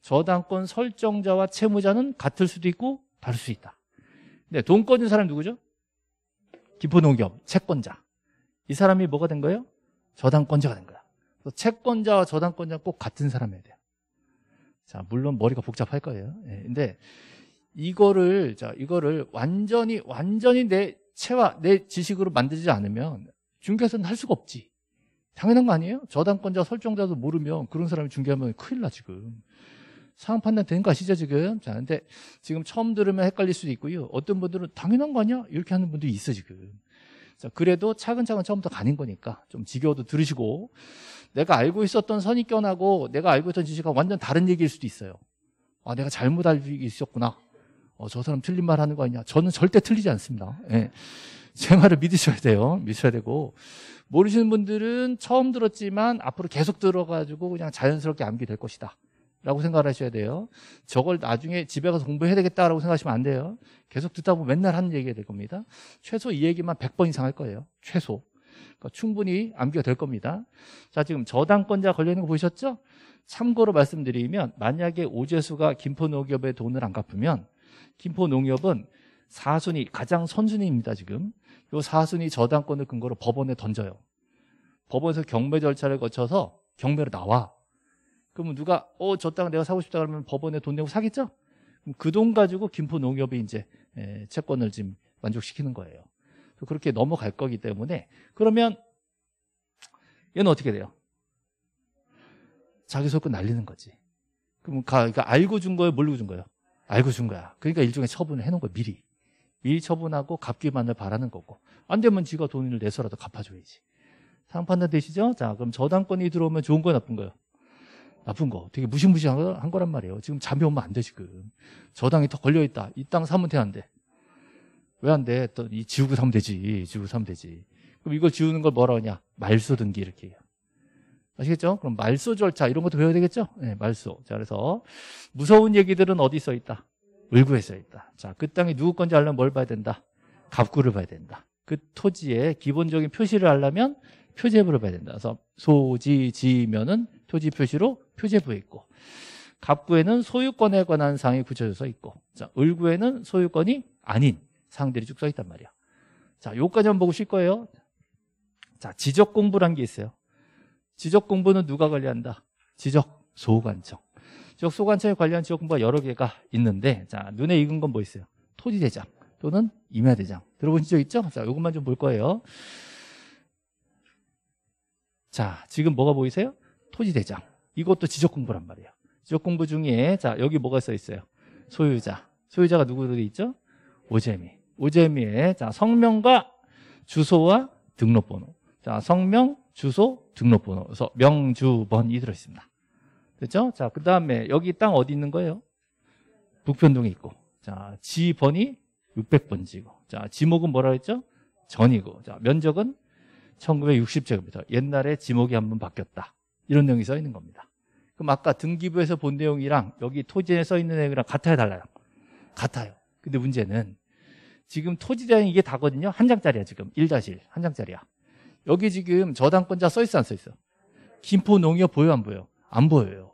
저당권 설정자와 채무자는 같을 수도 있고 다를 수 있다. 근데 돈 꺼준 사람 누구죠? 기포농협 채권자. 이 사람이 뭐가 된 거예요? 저당권자가 된 거야. 채권자와 저당권자 꼭 같은 사람이어야 돼요. 자, 물론 머리가 복잡할 거예요. 예, 근데 이거를 자, 이거를 완전히 완전히 내 채와 내 지식으로 만들지 않으면 중개사는 할 수가 없지. 당연한 거 아니에요? 저당권자 설정자도 모르면 그런 사람이 중개하면 큰일 나 지금. 상황 판단 되는 거 아시죠 지금? 자, 근데 지금 처음 들으면 헷갈릴 수도 있고요. 어떤 분들은 당연한 거 아니야? 이렇게 하는 분도 있어 지금. 자, 그래도 차근차근 처음부터 가는 거니까 좀 지겨워도 들으시고 내가 알고 있었던 선입견하고 내가 알고 있던 지식과 완전 다른 얘기일 수도 있어요. 아, 내가 잘못 알고 있었구나. 어, 저 사람 틀린 말 하는 거 아니냐? 저는 절대 틀리지 않습니다. 예. 제 말을 믿으셔야 돼요. 믿으셔야 되고. 모르시는 분들은 처음 들었지만 앞으로 계속 들어가지고 그냥 자연스럽게 암기 될 것이다. 라고 생각을 하셔야 돼요. 저걸 나중에 집에 가서 공부해야 되겠다라고 생각하시면 안 돼요. 계속 듣다 보면 맨날 하는 얘기가 될 겁니다. 최소 이 얘기만 100번 이상 할 거예요. 최소. 그러니까 충분히 암기가 될 겁니다. 자, 지금 저당권자 걸려있는 거 보이셨죠? 참고로 말씀드리면 만약에 오재수가 김포농협의 돈을 안 갚으면 김포농협은 사순위 가장 선순위입니다, 지금. 이사순이 저당권을 근거로 법원에 던져요. 법원에서 경매 절차를 거쳐서 경매로 나와. 그러면 누가 어저 땅 내가 사고 싶다 그러면 법원에 돈 내고 사겠죠? 그돈 그 가지고 김포 농협이 이제 채권을 지금 만족시키는 거예요. 그렇게 넘어갈 거기 때문에 그러면 얘는 어떻게 돼요? 자기 소고 날리는 거지. 그럼 가, 그러니까 알고 준 거예요? 모르고 준 거예요? 알고 준 거야. 그러니까 일종의 처분을 해놓은 거예요 미리. 미리 처분하고 갚기만을 바라는 거고 안 되면 지가 돈을 내서라도 갚아줘야지 상판단 되시죠? 자 그럼 저당권이 들어오면 좋은 거 나쁜 거요? 나쁜 거 되게 무시무시한 거, 한 거란 말이에요 지금 잠이 오면 안돼 지금 저당이 더 걸려있다 이 땅 사면 돼안 돼? 왜 안 돼? 또 이 지우고 사면 되지 지우고 사면 되지 그럼 이걸 지우는 걸 뭐라 하냐? 말소 등기 이렇게 해요 아시겠죠? 그럼 말소 절차 이런 것도 배워야 되겠죠? 네, 말소. 자, 그래서 무서운 얘기들은 어디 써 있다? 을구에서 있다. 자, 그 땅이 누구 건지 알려면 뭘 봐야 된다? 갑구를 봐야 된다. 그 토지의 기본적인 표시를 알려면 표제부를 봐야 된다. 그래서 소지, 지면은 토지 표시로 표제부에 있고 갑구에는 소유권에 관한 사항이붙여져서 있고 자, 을구에는 소유권이 아닌 사항들이쭉 써 있단 말이야. 자, 요까지만 보고 쉴 거예요. 자, 지적 공부란 게 있어요. 지적 공부는 누가 관리한다? 지적 소관청. 지역 소관청에 관련 지역공부가 여러 개가 있는데 자 눈에 익은 건 뭐 있어요? 토지대장 또는 임야대장 들어보신 적 있죠? 자 이것만 좀 볼 거예요 자 지금 뭐가 보이세요? 토지대장 이것도 지적공부란 말이에요 지적공부 중에 자 여기 뭐가 써 있어요? 소유자 소유자가 누구들이 있죠? 오재미 오재미의 자 성명과 주소와 등록번호 자 성명 주소 등록번호 그래서 명주번이 들어있습니다 그렇죠? 자, 그 다음에 여기 땅 어디 있는 거예요? 북편동에 있고. 자, 지번이 600번지고. 자, 지목은 뭐라 고 했죠? 전이고. 자, 면적은 1960제곱미터. 옛날에 지목이 한 번 바뀌었다. 이런 내용이 써 있는 겁니다. 그럼 아까 등기부에서 본 내용이랑 여기 토지에 써 있는 내용이랑 같아요, 달라요? 같아요. 근데 문제는 지금 토지대는 이게 다거든요. 한 장짜리야, 지금. 1-1. 한 장짜리야. 여기 지금 저당권자 써 있어, 안 써 있어? 김포 농협 보여, 안 보여? 안 보여요.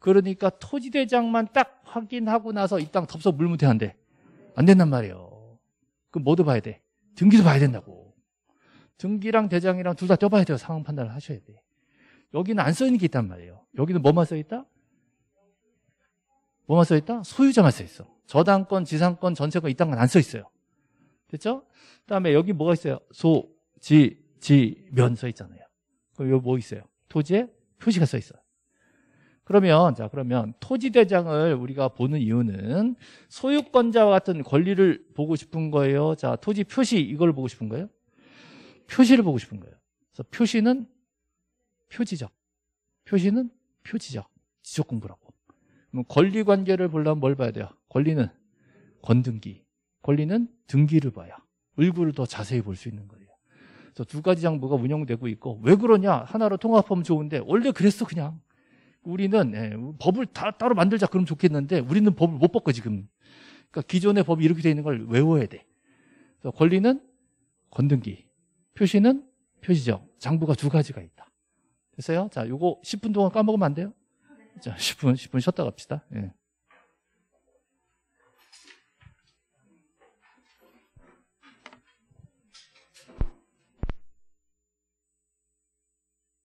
그러니까 토지대장만 딱 확인하고 나서 이 땅 덥석 물무태 한대. 안 된단 말이에요. 그럼 뭐도 봐야 돼? 등기도 봐야 된다고. 등기랑 대장이랑 둘 다 떠봐야 돼요. 상황 판단을 하셔야 돼. 여기는 안 써있는 게 있단 말이에요. 여기는 뭐만 써있다? 뭐만 써있다? 소유자만 써있어. 저당권, 지상권, 전세권 이딴 건안 써있어요. 됐죠? 그 다음에 여기 뭐가 있어요? 소, 지, 지, 면 써있잖아요. 그럼 여기 뭐 있어요? 토지에 표시가 써있어요. 그러면 자 그러면 토지 대장을 우리가 보는 이유는 소유권자와 같은 권리를 보고 싶은 거예요. 자 토지 표시 이걸 보고 싶은 거예요. 표시를 보고 싶은 거예요. 그래서 표시는 표지적, 표시는 표지적 지적 공부라고. 권리 관계를 보려면 뭘 봐야 돼요? 권리는 권등기 권리는 등기를 봐야 을구를 더 자세히 볼 수 있는 거예요. 그래서 두 가지 장부가 운영되고 있고 왜 그러냐 하나로 통합하면 좋은데 원래 그랬어 그냥. 우리는 예, 법을 다 따로 만들자 그럼 좋겠는데 우리는 법을 못 바꿔 지금. 그러니까 기존의 법이 이렇게 돼 있는 걸 외워야 돼. 그래서 권리는 건등기, 표시는 표시적, 장부가 두 가지가 있다. 됐어요? 자, 요거 10분 동안 까먹으면 안 돼요? 자, 10분 10분 쉬었다 갑시다. 예.